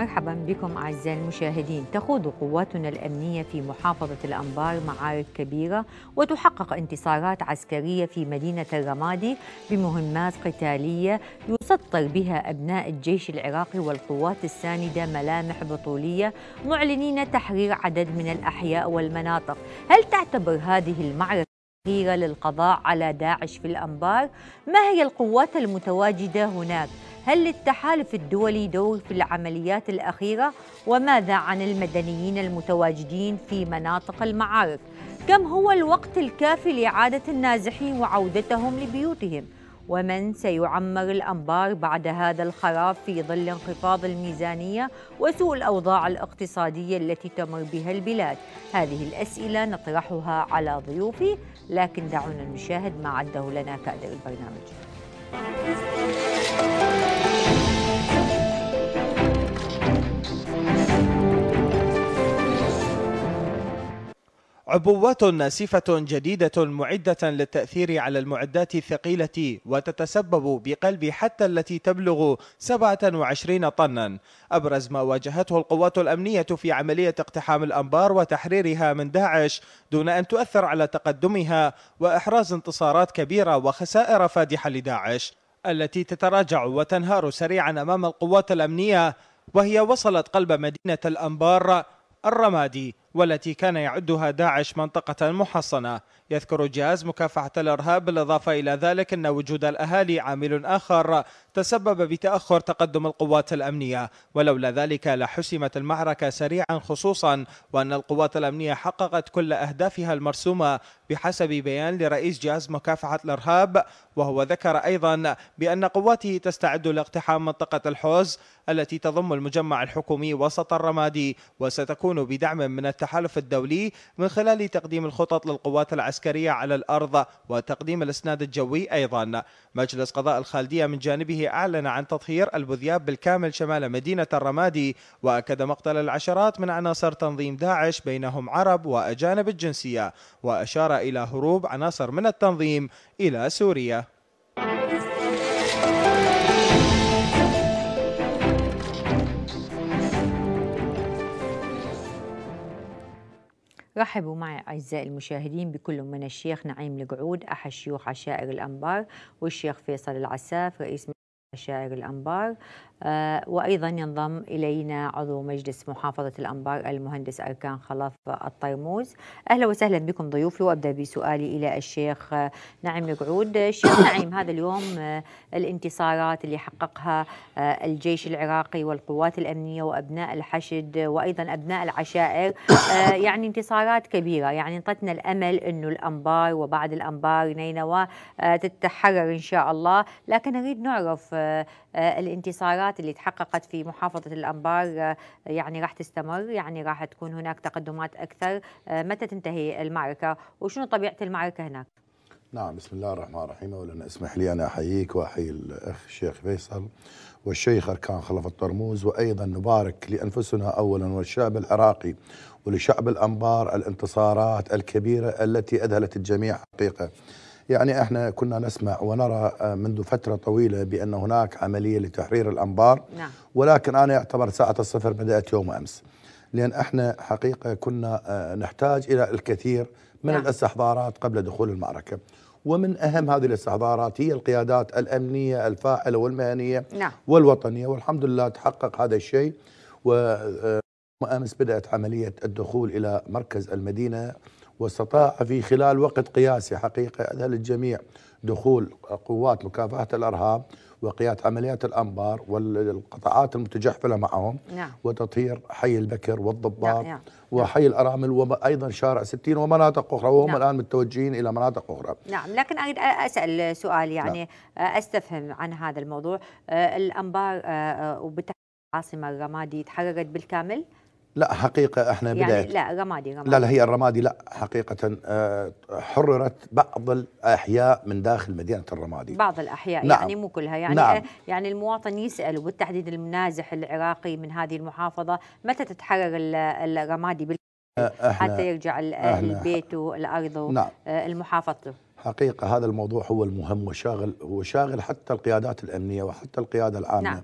مرحبا بكم أعزائي المشاهدين تخوض قواتنا الأمنية في محافظة الأنبار معارك كبيرة وتحقق انتصارات عسكرية في مدينة الرمادي بمهمات قتالية يسطر بها أبناء الجيش العراقي والقوات الساندة ملامح بطولية معلنين تحرير عدد من الأحياء والمناطق هل تعتبر هذه المعركة الأخيرة للقضاء على داعش في الأنبار ما هي القوات المتواجدة هناك؟ هل للتحالف الدولي دور في العمليات الأخيرة؟ وماذا عن المدنيين المتواجدين في مناطق المعارك؟ كم هو الوقت الكافي لإعادة النازحين وعودتهم لبيوتهم؟ ومن سيعمر الأنبار بعد هذا الخراب في ظل انخفاض الميزانية وسوء الأوضاع الاقتصادية التي تمر بها البلاد هذه الأسئلة نطرحها على ضيوفي لكن دعونا نشاهد ما عده لنا كادر البرنامج عبوات ناسفة جديدة معدة للتأثير على المعدات الثقيلة وتتسبب بقلب حتى التي تبلغ 27 طنا أبرز ما واجهته القوات الأمنية في عملية اقتحام الأنبار وتحريرها من داعش دون أن تؤثر على تقدمها وإحراز انتصارات كبيرة وخسائر فادحة لداعش التي تتراجع وتنهار سريعا أمام القوات الأمنية وهي وصلت قلب مدينة الأنبار الرمادي والتي كان يعدها داعش منطقة محصنة يذكر جهاز مكافحة الإرهاب بالإضافة إلى ذلك أن وجود الأهالي عامل آخر تسبب بتأخر تقدم القوات الأمنية ولولا ذلك لحسمت المعركة سريعا خصوصا وأن القوات الأمنية حققت كل أهدافها المرسومة بحسب بيان لرئيس جهاز مكافحة الإرهاب وهو ذكر أيضا بأن قواته تستعد لاقتحام منطقة الحوز التي تضم المجمع الحكومي وسط الرمادي وستكون بدعم من التحالف الدولي من خلال تقديم الخطط للقوات العسكرية على الأرض وتقديم الإسناد الجوي أيضا مجلس قضاء الخالدية من جانبه أعلن عن تطهير البذياب بالكامل شمال مدينة الرمادي وأكد مقتل العشرات من عناصر تنظيم داعش بينهم عرب وأجانب الجنسية وأشار إلى هروب عناصر من التنظيم إلى سوريا رحبوا معي أعزائي المشاهدين بكل من الشيخ نعيم القعود أحد شيوخ عشائر الأنبار والشيخ فيصل العساف رئيس عشائر الأنبار آه، وأيضا ينضم إلينا عضو مجلس محافظة الأنبار المهندس أركان خلف الطرموز أهلا وسهلا بكم ضيوفي وأبدأ بسؤالي إلى الشيخ نعيم القعود الشيخ نعيم هذا اليوم آه، الانتصارات اللي حققها آه، الجيش العراقي والقوات الأمنية وأبناء الحشد وأيضا أبناء العشائر يعني انتصارات كبيرة يعني انطتنا الأمل أنه الأنبار وبعد الأنبار نينوى تتحرر إن شاء الله لكن نريد نعرف الانتصارات الانجازات اللي تحققت في محافظه الانبار آه، يعني راح تستمر يعني راح تكون هناك تقدمات اكثر آه، متى تنتهي المعركه وشنو طبيعه المعركه هناك نعم بسم الله الرحمن الرحيم اولا اسمح لي انا احييك واحيي الاخ الشيخ فيصل والشيخ أركان خلف الطرموز وأيضا نبارك لأنفسنا أولا والشعب العراقي ولشعب الأنبار الانتصارات الكبيرة التي أذهلت الجميع حقيقة يعني احنا كنا نسمع ونرى آه، منذ فتره طويله بان هناك عمليه لتحرير الانبار نعم. ولكن انا اعتبر ساعه الصفر بدات يوم امس لان احنا حقيقه كنا آه، نحتاج الى الكثير من نعم. الاستحضارات قبل دخول المعركه ومن اهم هذه الاستحضارات هي القيادات الامنيه الفاعله والمهنيه نعم. والوطنيه والحمد لله تحقق هذا الشيء و آه، امس بدات عمليه الدخول الى مركز المدينه واستطاع في خلال وقت قياسي حقيقة أذهل الجميع دخول قوات مكافحة الأرهاب وقيادة عمليات الأنبار والقطاعات المتجحفلة معهم نعم. وتطهير حي البكر والضباط نعم. نعم. وحي الأرامل وأيضا شارع ستين ومناطق أخرى وهم نعم. الآن متوجهين إلى مناطق أخرى نعم لكن أريد أسأل سؤال يعني نعم. أستفهم عن هذا الموضوع الأنبار وبالتحديد العاصمة الرمادي تحررت بالكامل؟ لا حقيقة احنا يعني بداية لا رمادي رمادي لا لا هي الرمادي لا حقيقة آه، حررت بعض الأحياء من داخل مدينة الرمادي بعض الأحياء نعم يعني مو كلها يعني نعم آه، يعني المواطن يسأل وبالتحديد المنازح العراقي من هذه المحافظة متى تتحرر الرمادي بال آه، حتى يرجع البيت والأرض نعم المحافظة حقيقة هذا الموضوع هو المهم وشاغل وشاغل حتى القيادات الأمنية وحتى القيادة العامة نعم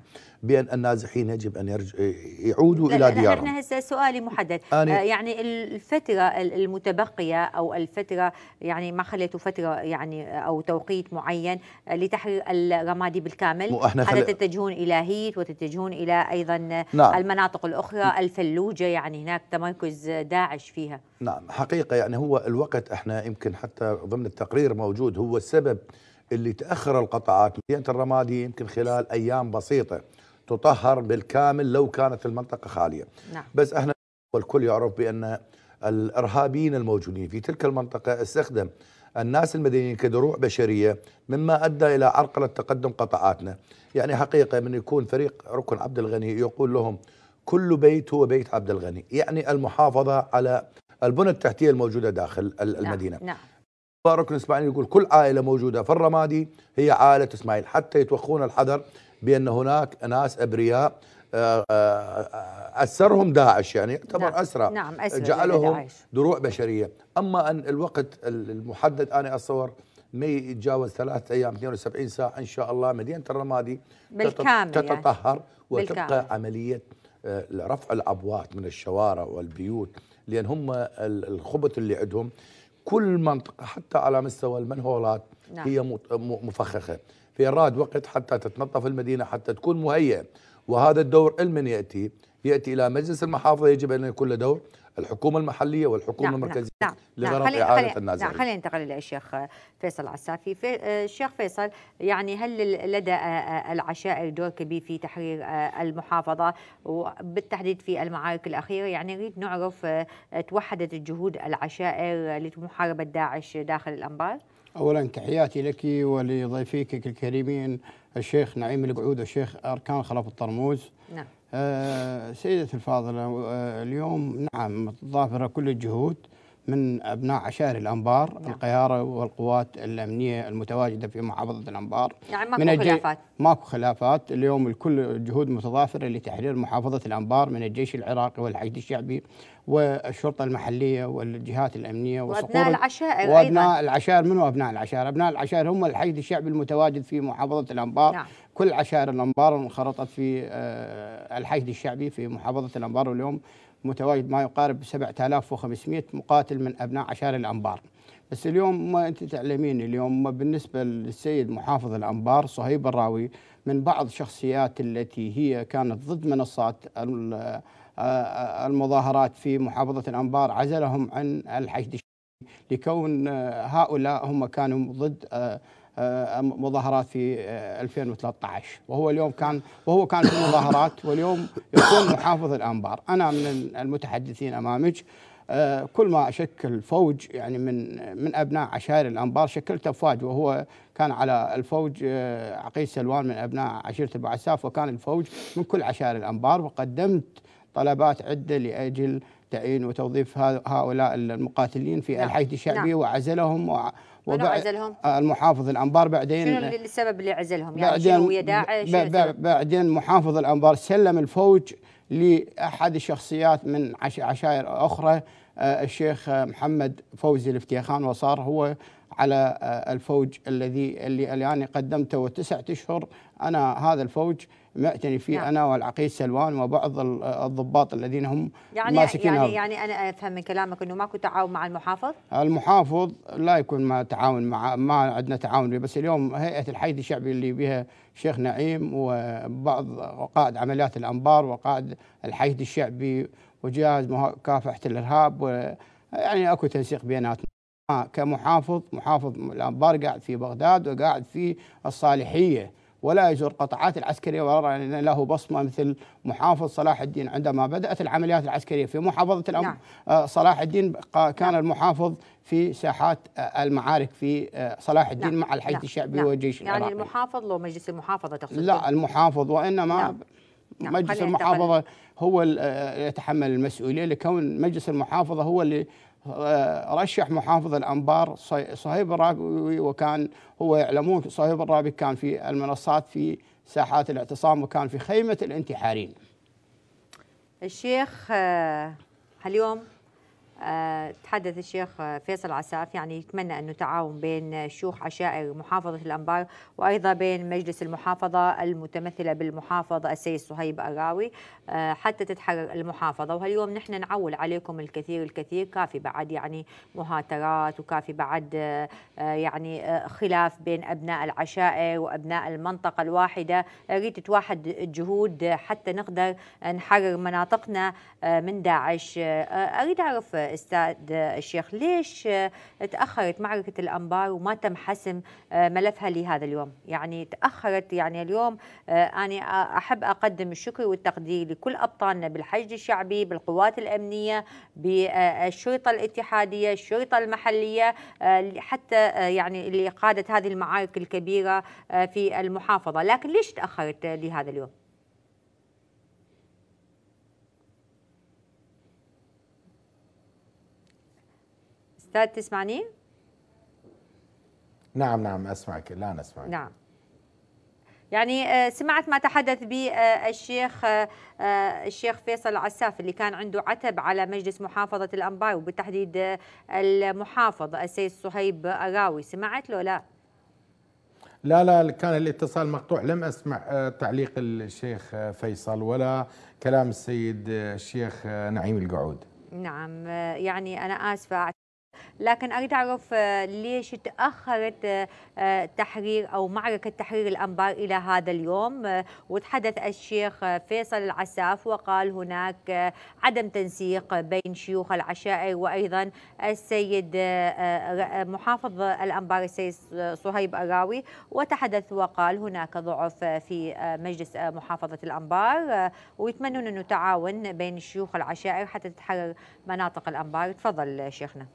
بأن النازحين يجب أن يرج... يعودوا إلى ديارهم أنا هسه سؤالي محدد أنا... آه يعني الفترة المتبقية أو الفترة يعني ما خليتوا فترة يعني أو توقيت معين لتحرير الرمادي بالكامل احنا خل... تتجهون إلى هيت وتتجهون إلى أيضا نعم. المناطق الأخرى الفلوجة يعني هناك تمركز داعش فيها نعم حقيقة يعني هو الوقت احنا يمكن حتى ضمن التقرير موجود هو السبب اللي تأخر القطاعات مدينة الرمادي يمكن خلال أيام بسيطة تطهر بالكامل لو كانت المنطقة خالية نعم. بس احنا والكل يعرف بأن الإرهابيين الموجودين في تلك المنطقة استخدم الناس المدنيين كدروع بشرية مما أدى إلى عرقلة تقدم قطاعاتنا يعني حقيقة من يكون فريق ركن عبد الغني يقول لهم كل بيت هو بيت عبد الغني يعني المحافظة على البنى التحتية الموجودة داخل نعم، المدينة نعم. نعم. ركن اسماعيل يقول كل عائله موجوده في الرمادي هي عائله اسماعيل حتى يتوخون الحذر بأن هناك ناس أبرياء آه، آه، أسرهم داعش يعني يعتبر نعم. أسرى نعم أسرى جعلهم دروع بشرية أما أن الوقت المحدد أنا أتصور ما يتجاوز ثلاثة أيام 72 ساعة إن شاء الله مدينة الرمادي بالكامل يعني. تتطهر يعني. وتبقى بالكامل. عملية آه، رفع الأبوات من الشوارع والبيوت لأن هم الخبط اللي عندهم كل منطقة حتى على مستوى المنهولات نعم. هي مفخخة في إراد وقت حتى تتنظف المدينة حتى تكون مهيئة وهذا الدور المن يأتي يأتي إلى مجلس المحافظة يجب أن يكون له دور الحكومة المحلية والحكومة نعم, نعم، المركزية نعم, نعم. لغرض نعم إعادة النازحين نعم خلينا ننتقل إلى الشيخ فيصل عسافي في الشيخ فيصل يعني هل لدى العشائر دور كبير في تحرير المحافظة وبالتحديد في المعارك الأخيرة يعني نريد نعرف توحدت الجهود العشائر لمحاربة داعش داخل الأنبار؟ أولا تحياتي لك ولضيفيك الكريمين الشيخ نعيم القعود والشيخ أركان خلف الطرموز نعم آه سيدتي الفاضلة آه اليوم نعم ظافرة كل الجهود من أبناء عشائر الأنبار نعم. القيارة والقوات الأمنية المتواجدة في محافظة الأنبار نعم ماكو من خلافات ماكو خلافات اليوم الكل جهود متضافرة لتحرير محافظة الأنبار من الجيش العراقي والحشد الشعبي والشرطه المحليه والجهات الامنيه وابناء العشائر وابناء أيضاً. العشائر منو ابناء العشائر؟ ابناء العشائر هم الحشد الشعبي المتواجد في محافظه الانبار نعم. كل عشائر الانبار انخرطت في آه، الحشد الشعبي في محافظه الانبار واليوم متواجد ما يقارب 7500 مقاتل من ابناء عشائر الانبار. بس اليوم ما انت تعلمين اليوم بالنسبه للسيد محافظ الانبار صهيب الراوي من بعض شخصيات التي هي كانت ضد منصات المظاهرات في محافظة الأنبار عزلهم عن الحشد لكون آه، هؤلاء هم كانوا ضد آه، آه، مظاهرات في 2013 وهو اليوم كان وهو كان في مظاهرات واليوم يكون محافظ الانبار انا من المتحدثين امامك كل ما اشكل فوج يعني من من ابناء عشائر الانبار شكلت فوج وهو كان على الفوج عقيل سلوان من ابناء عشيره البعساف وكان الفوج من كل عشائر الانبار وقدمت طلبات عدة لأجل تعيين وتوظيف هؤلاء المقاتلين في نعم. الحيث الشعبي نعم. وعزلهم و... وبع... عزلهم؟ المحافظ الانبار بعدين شنو السبب اللي عزلهم يعني بعدين ويا داعش بعدين محافظ الانبار سلم الفوج لاحد الشخصيات من عشائر اخرى آه، الشيخ محمد فوزي الافتيخان وصار هو على آه، الفوج الذي اللي, اللي انا قدمته وتسعة اشهر انا هذا الفوج معتني فيه نعم. انا والعقيد سلوان وبعض الضباط الذين هم يعني ماسكين يعني يعني انا افهم من كلامك انه ماكو تعاون مع المحافظ؟ المحافظ لا يكون ما تعاون مع ما عندنا تعاون بس اليوم هيئه الحي الشعبي اللي بها شيخ نعيم وبعض قائد عمليات الانبار وقائد الحي الشعبي وجهاز مكافحه الارهاب يعني اكو تنسيق بيناتنا كمحافظ محافظ الانبار قاعد في بغداد وقاعد في الصالحيه ولا يزور قطاعات العسكرية ولا له بصمة مثل محافظ صلاح الدين عندما بدأت العمليات العسكرية في محافظة الأمر نعم. آه، صلاح الدين كان نعم. المحافظ في ساحات آه، المعارك في آه، صلاح الدين نعم. مع الحي نعم. الشعبي نعم. والجيش يعني العراقي. المحافظ لو مجلس المحافظة تقصد لا المحافظ وإنما نعم. نعم. مجلس المحافظة هو يتحمل المسؤولية لكون مجلس المحافظة هو اللي آه، رشح محافظ الانبار صهيب الرابي وكان هو يعلمون صهيب الرابي كان في المنصات في ساحات الاعتصام وكان في خيمه الانتحارين. الشيخ اليوم آه، آه، تحدث الشيخ فيصل عساف يعني يتمنى أنه تعاون بين شيوخ عشائر محافظة الأنبار وأيضا بين مجلس المحافظة المتمثلة بالمحافظ السيد صهيب أراوي آه، حتى تتحرر المحافظة وهاليوم نحن نعول عليكم الكثير الكثير كافي بعد يعني مهاترات وكافي بعد آه، يعني خلاف بين أبناء العشائر وأبناء المنطقة الواحدة ريت تتوحد الجهود حتى نقدر نحرر مناطقنا من داعش أريد أعرف استاذ الشيخ ليش تاخرت معركه الانبار وما تم حسم ملفها لهذا اليوم يعني تاخرت يعني اليوم انا احب اقدم الشكر والتقدير لكل ابطالنا بالحشد الشعبي بالقوات الامنيه بالشرطه الاتحاديه الشرطه المحليه حتى يعني اللي قادت هذه المعارك الكبيره في المحافظه لكن ليش تاخرت لهذا اليوم استاذ تسمعني؟ نعم نعم اسمعك لا أسمعك نعم يعني آه، سمعت ما تحدث به آه، الشيخ آه، الشيخ فيصل عساف اللي كان عنده عتب على مجلس محافظة الانباي وبالتحديد المحافظ السيد صهيب اغاوي سمعت له لا لا لا كان الاتصال مقطوع لم أسمع تعليق الشيخ فيصل ولا كلام السيد الشيخ نعيم القعود نعم يعني أنا آسفة لكن اريد اعرف آه، ليش تاخرت آه، آه، تحرير او معركه تحرير الانبار الى هذا اليوم وتحدث الشيخ فيصل العساف وقال هناك عدم تنسيق بين شيوخ العشائر وايضا السيد محافظ الانبار السيد صهيب الراوي وتحدث وقال هناك ضعف في مجلس محافظه الانبار ويتمنون انه تعاون بين شيوخ العشائر حتى تتحرر مناطق الانبار تفضل شيخنا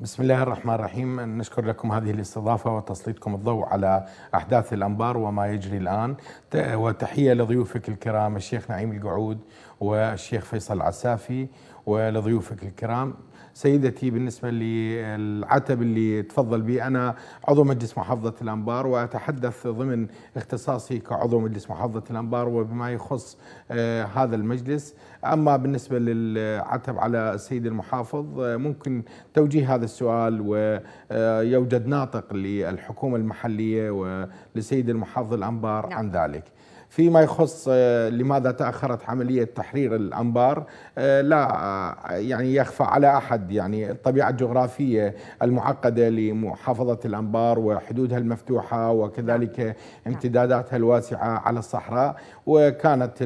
بسم الله الرحمن الرحيم نشكر لكم هذه الاستضافة وتسليطكم الضوء على أحداث الأنبار وما يجري الآن وتحية لضيوفك الكرام الشيخ نعيم القعود والشيخ فيصل العسافي ولضيوفك الكرام سيدتي بالنسبة للعتب اللي تفضل به أنا عضو مجلس محافظة الأنبار وأتحدث ضمن اختصاصي كعضو مجلس محافظة الأنبار وبما يخص آه، هذا المجلس أما بالنسبة للعتب على السيد المحافظ آه، ممكن توجيه هذا السؤال ويوجد آه، ناطق للحكومة المحلية ولسيد المحافظ الأنبار نعم. عن ذلك فيما يخص آه، لماذا تأخرت عملية تحرير الأنبار آه، لا آه، يعني يخفى على أحد يعني الطبيعة الجغرافية المعقدة لمحافظة الأنبار وحدودها المفتوحة وكذلك نعم. نعم. امتداداتها الواسعة على الصحراء وكانت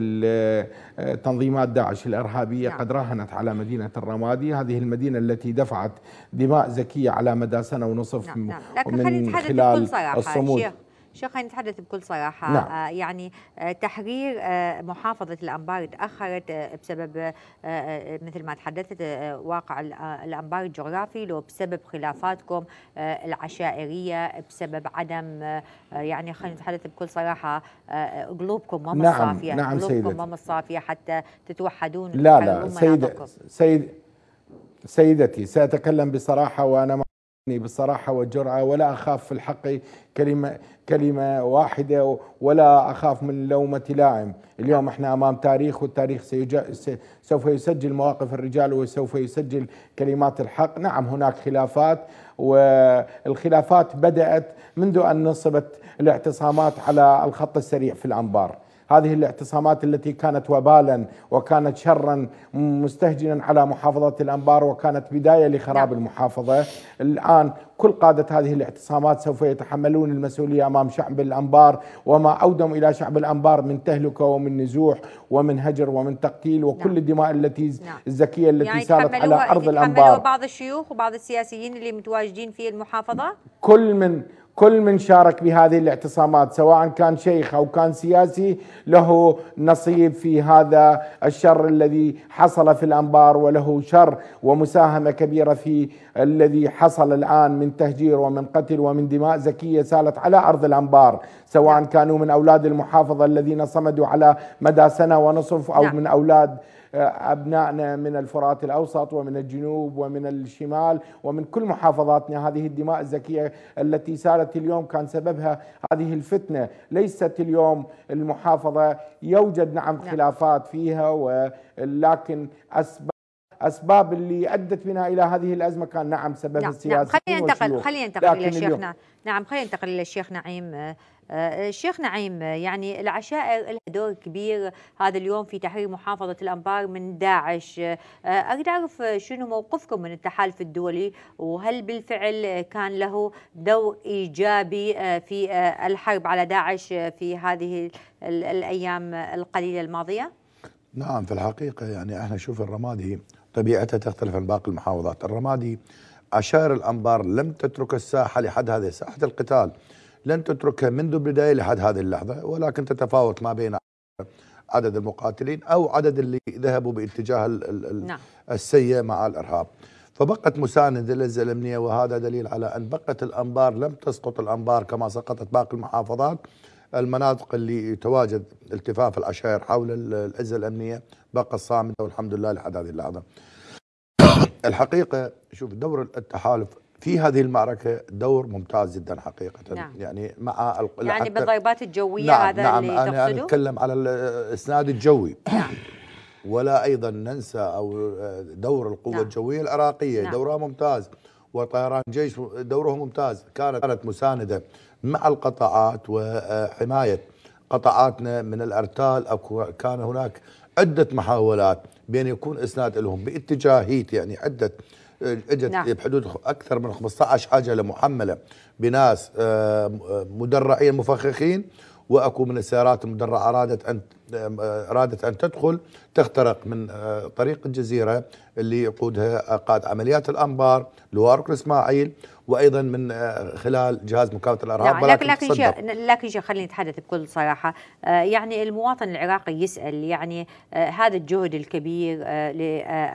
تنظيمات داعش الإرهابية نعم. قد راهنت على مدينة الرمادي هذه المدينة التي دفعت دماء زكية على مدى سنة ونصف من خلال الصمود شيخ خلينا نتحدث بكل صراحه نعم. آه، يعني آه، تحرير آه، محافظه الانبار تاخرت بسبب مثل ما تحدثت واقع الانبار الجغرافي لو بسبب خلافاتكم العشائريه بسبب عدم يعني خلينا نتحدث بكل صراحه قلوبكم ما نعم. صافيه نعم قلوبكم ما صافيه حتى تتوحدون لا لا سيد سيد سيدتي ساتكلم بصراحه وانا بالصراحة والجرعة ولا أخاف في الحق كلمة كلمة واحدة ولا أخاف من لومة لائم اليوم احنا أمام تاريخ والتاريخ سوف يسجل مواقف الرجال وسوف يسجل كلمات الحق نعم هناك خلافات والخلافات بدأت منذ أن نصبت الاعتصامات على الخط السريع في الأنبار هذه الاعتصامات التي كانت وبالا وكانت شرا مستهجنا على محافظة الأنبار وكانت بداية لخراب نعم. المحافظة الآن كل قادة هذه الاعتصامات سوف يتحملون المسؤولية أمام شعب الأنبار وما أودم إلى شعب الأنبار من تهلكة ومن نزوح ومن هجر ومن تقتيل وكل نعم. الدماء التي نعم. الزكية التي يعني سارت على أرض الأنبار بعض الشيوخ وبعض السياسيين اللي متواجدين في المحافظة كل من كل من شارك بهذه الاعتصامات سواء كان شيخ او كان سياسي له نصيب في هذا الشر الذي حصل في الانبار وله شر ومساهمه كبيره في الذي حصل الان من تهجير ومن قتل ومن دماء زكيه سالت على ارض الانبار سواء كانوا من اولاد المحافظه الذين صمدوا على مدى سنه ونصف او نعم. من اولاد آه، أبنائنا من الفرات الأوسط ومن الجنوب ومن الشمال ومن كل محافظاتنا هذه الدماء الزكية التي سالت اليوم كان سببها هذه الفتنة ليست اليوم المحافظة يوجد نعم, نعم. خلافات فيها ولكن أسباب اسباب اللي ادت بنا الى هذه الازمه كان نعم سبب نعم السياسة نعم خلينا ننتقل خلينا ننتقل الى شيخنا نعم خلينا ننتقل للشيخ نعيم الشيخ نعيم آه، آه، آه، يعني العشائر لها دور كبير هذا اليوم في تحرير محافظة الأنبار من داعش أريد أعرف شنو موقفكم من التحالف الدولي وهل بالفعل كان له دور إيجابي في الحرب على داعش في هذه الأيام القليلة الماضية؟ نعم في الحقيقة يعني احنا نشوف الرمادي طبيعتها تختلف عن باقي المحافظات الرمادي عشائر الأنبار لم تترك الساحة لحد هذه ساحة القتال لن تتركها منذ البداية لحد هذه اللحظة ولكن تتفاوت ما بين عدد المقاتلين أو عدد اللي ذهبوا باتجاه نعم. السيء مع الإرهاب فبقت مساندة للزلمنية وهذا دليل على أن بقت الأنبار لم تسقط الأنبار كما سقطت باقي المحافظات المناطق اللي تواجد التفاف العشائر حول الأجهزة الأمنية بقت صامدة والحمد لله لحد هذه اللحظة الحقيقه شوف دور التحالف في هذه المعركة دور ممتاز جدا حقيقة نعم. يعني مع يعني بالضربات الجوية نعم هذا نعم اللي أنا تقصده؟ أتكلم على الإسناد الجوي نعم ولا أيضا ننسى أو آه، دور القوة نعم. الجوية العراقية نعم. دورها ممتاز وطيران جيش دوره ممتاز كانت مساندة مع القطاعات وحماية قطاعاتنا من الأرتال أو كان هناك عدة محاولات بين يكون اسناد لهم باتجاهيت يعني عده اجت نعم. إيه، بحدود اكثر من 15 عجله محمله بناس آه، مدرعين مفخخين واكو من السيارات المدرعه ارادت ان آه، ارادت ان تدخل تخترق من آه، طريق الجزيره اللي يقودها قائد عمليات الانبار لوارك الاسماعيل وايضا من آه، خلال جهاز مكافحه الارهاب يعني لكن لكن لكن شيء خليني اتحدث بكل صراحه آه، يعني المواطن العراقي يسال يعني آه، هذا الجهد الكبير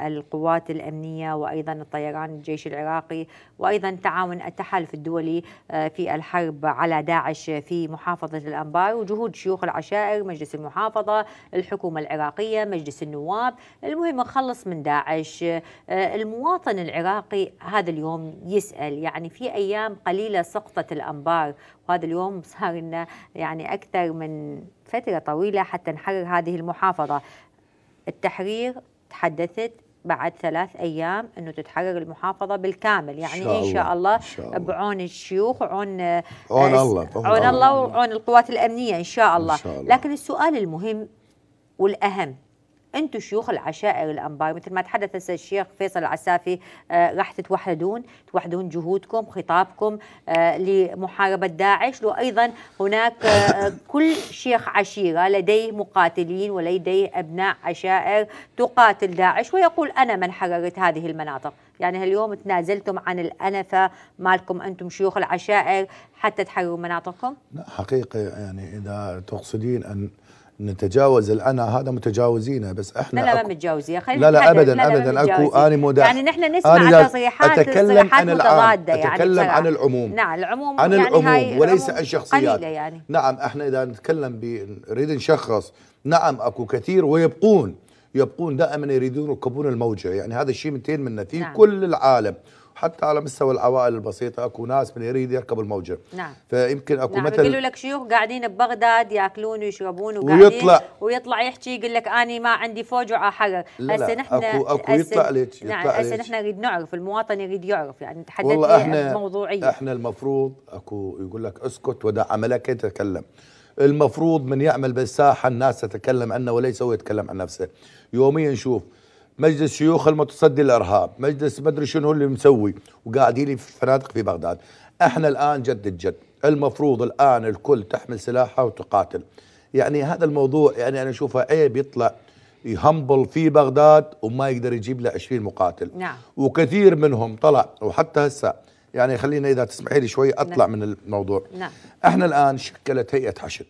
للقوات الامنيه وايضا الطيران الجيش العراقي وايضا تعاون التحالف الدولي في الحرب على داعش في محافظه الانبار وجهود شيوخ العشائر مجلس المحافظه الحكومه العراقيه مجلس النواب المهم نخلص من داعش المواطن العراقي هذا اليوم يسال يعني يعني في أيام قليلة سقطت الأنبار وهذا اليوم صار لنا يعني أكثر من فترة طويلة حتى نحرر هذه المحافظة التحرير تحدثت بعد ثلاث ايام انه تتحرر المحافظه بالكامل يعني شاء ان شاء الله, إن شاء الله بعون الشيوخ وعون آه، عون الله عون الله وعون القوات الامنيه ان شاء الله, إن شاء الله. لكن السؤال المهم والاهم انتم شيوخ العشائر الانبار مثل ما تحدث الشيخ فيصل العسافي آه، راح تتوحدون توحدون جهودكم خطابكم آه، لمحاربه داعش وايضا هناك آه، كل شيخ عشيره لديه مقاتلين ولديه ابناء عشائر تقاتل داعش ويقول انا من حررت هذه المناطق يعني اليوم تنازلتم عن الأنفة مالكم أنتم شيوخ العشائر حتى تحرروا مناطقكم؟ لا حقيقة يعني إذا تقصدين أن نتجاوز الانا هذا متجاوزينه بس احنا لا لا أكو... متجاوزين خلينا لا لا ابدا ابدا اكو اني مدافع يعني نحن نسمع يعني تصريحات اتكلم عن متضاده يعني اتكلم عن العموم نعم العموم عن يعني هاي وليس الشخصيات قليلة يعني نعم احنا اذا نتكلم نريد نشخص نعم اكو كثير ويبقون يبقون دائما يريدون يركبون الموجه يعني هذا الشيء منتين منا في نعم. كل العالم حتى على مستوى العوائل البسيطه اكو ناس من يريد يركب الموجه نعم فيمكن اكو نعم مثل يقولوا لك شيوخ قاعدين ببغداد ياكلون ويشربون وقاعدين ويطلع ويطلع يحكي يقول لك اني ما عندي فوج حق هسه نحن اكو اكو يطلع ليش نعم هسه نحن نريد نعرف المواطن يريد يعرف يعني تحدد والله احنا موضوعيه احنا المفروض اكو يقول لك اسكت ودع عملك يتكلم المفروض من يعمل بالساحه الناس تتكلم عنه وليس هو يتكلم عن نفسه يوميا نشوف مجلس شيوخ المتصدي للارهاب، مجلس ما ادري شنو اللي مسوي وقاعدين في فنادق في بغداد احنا الان جد الجد المفروض الان الكل تحمل سلاحها وتقاتل يعني هذا الموضوع يعني انا اشوفه عيب يطلع يهمبل في بغداد وما يقدر يجيب له 20 مقاتل نعم. وكثير منهم طلع وحتى هسه يعني خلينا اذا تسمحي لي شوي اطلع نعم. من الموضوع نعم. احنا الان شكلت هيئه حشد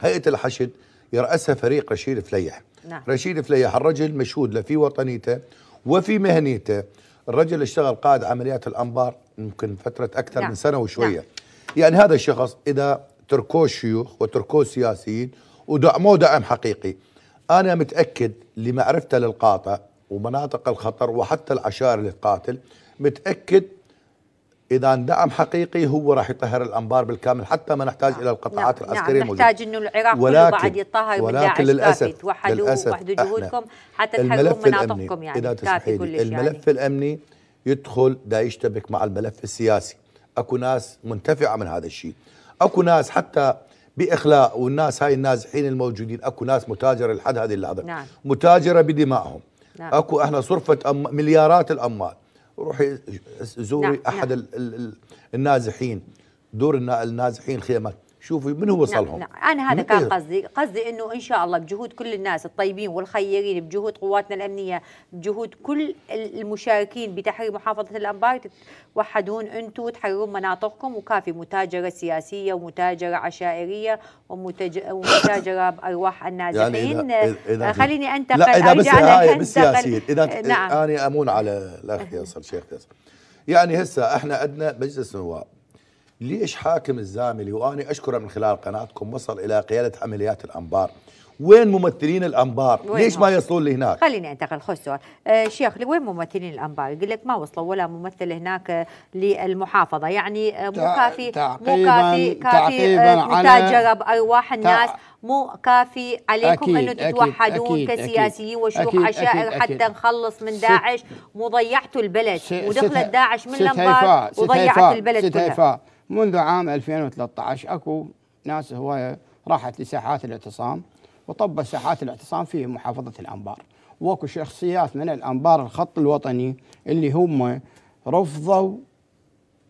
هيئه الحشد يرأسها فريق رشيد فليح نعم. رشيد فليح الرجل مشهود له في وطنيته وفي مهنيته الرجل اشتغل قائد عمليات الانبار يمكن فتره اكثر نعم. من سنه وشويه نعم. يعني هذا الشخص اذا تركوه شيوخ وتركوه سياسيين ودعموه دعم حقيقي انا متاكد لمعرفته للقاطع ومناطق الخطر وحتى العشائر اللي تقاتل متاكد اذا دعم حقيقي هو راح يطهر الانبار بالكامل حتى ما نحتاج نعم. الى القطاعات نعم. العسكريه نعم. نحتاج انه العراق ولكن بعد يتطهر ولكن للاسف توحدوا وحدوا جهودكم حتى تحققوا مناطقكم يعني اذا تسمحي لي يعني. الملف يعني. الامني يدخل دا يشتبك مع الملف السياسي اكو ناس منتفعه من هذا الشيء اكو ناس حتى باخلاء والناس هاي النازحين الموجودين اكو ناس متاجره لحد هذه اللحظه نعم. متاجره بدمائهم نعم. اكو احنا صرفه أم مليارات الاموال روحي نعم، زوري نعم احد نعم. النازحين دور النازحين خيمك شوفي من هو وصلهم نعم, نعم انا هذا كان قصدي قصدي انه ان شاء الله بجهود كل الناس الطيبين والخيرين بجهود قواتنا الامنيه بجهود كل المشاركين بتحرير محافظه الانبار توحدون انتم تحررون مناطقكم وكافي متاجره سياسيه ومتاجره عشائريه ومتج... ومتاجره بارواح النازحين يعني إذا إذا آه، خليني انتقل لا إذا بس هاي بالسياسيين اذا نعم. انا امون على الاخ ياسر شيخ ياسر يعني هسه احنا عندنا مجلس نواب ليش حاكم الزاملي وأنا أشكره من خلال قناتكم وصل إلى قيادة عمليات الأنبار وين ممثلين الانبار؟ ليش ما يصلون لهناك؟ خليني انتقل خذ آه شيخ وين ممثلين الانبار؟ يقول لك ما وصلوا ولا ممثل هناك آه، للمحافظه يعني آه، مو كافي مو كافي كافي آه، متاجره بارواح الناس مو كافي عليكم انه تتوحدون كسياسيين وشيوخ عشائر حتى نخلص من داعش مو ضيعتوا البلد ودخلت داعش من الانبار وضيعت البلد كلها منذ عام 2013 اكو ناس هوايه راحت لساحات الاعتصام وطب ساحات الاعتصام في محافظه الانبار واكو شخصيات من الانبار الخط الوطني اللي هم رفضوا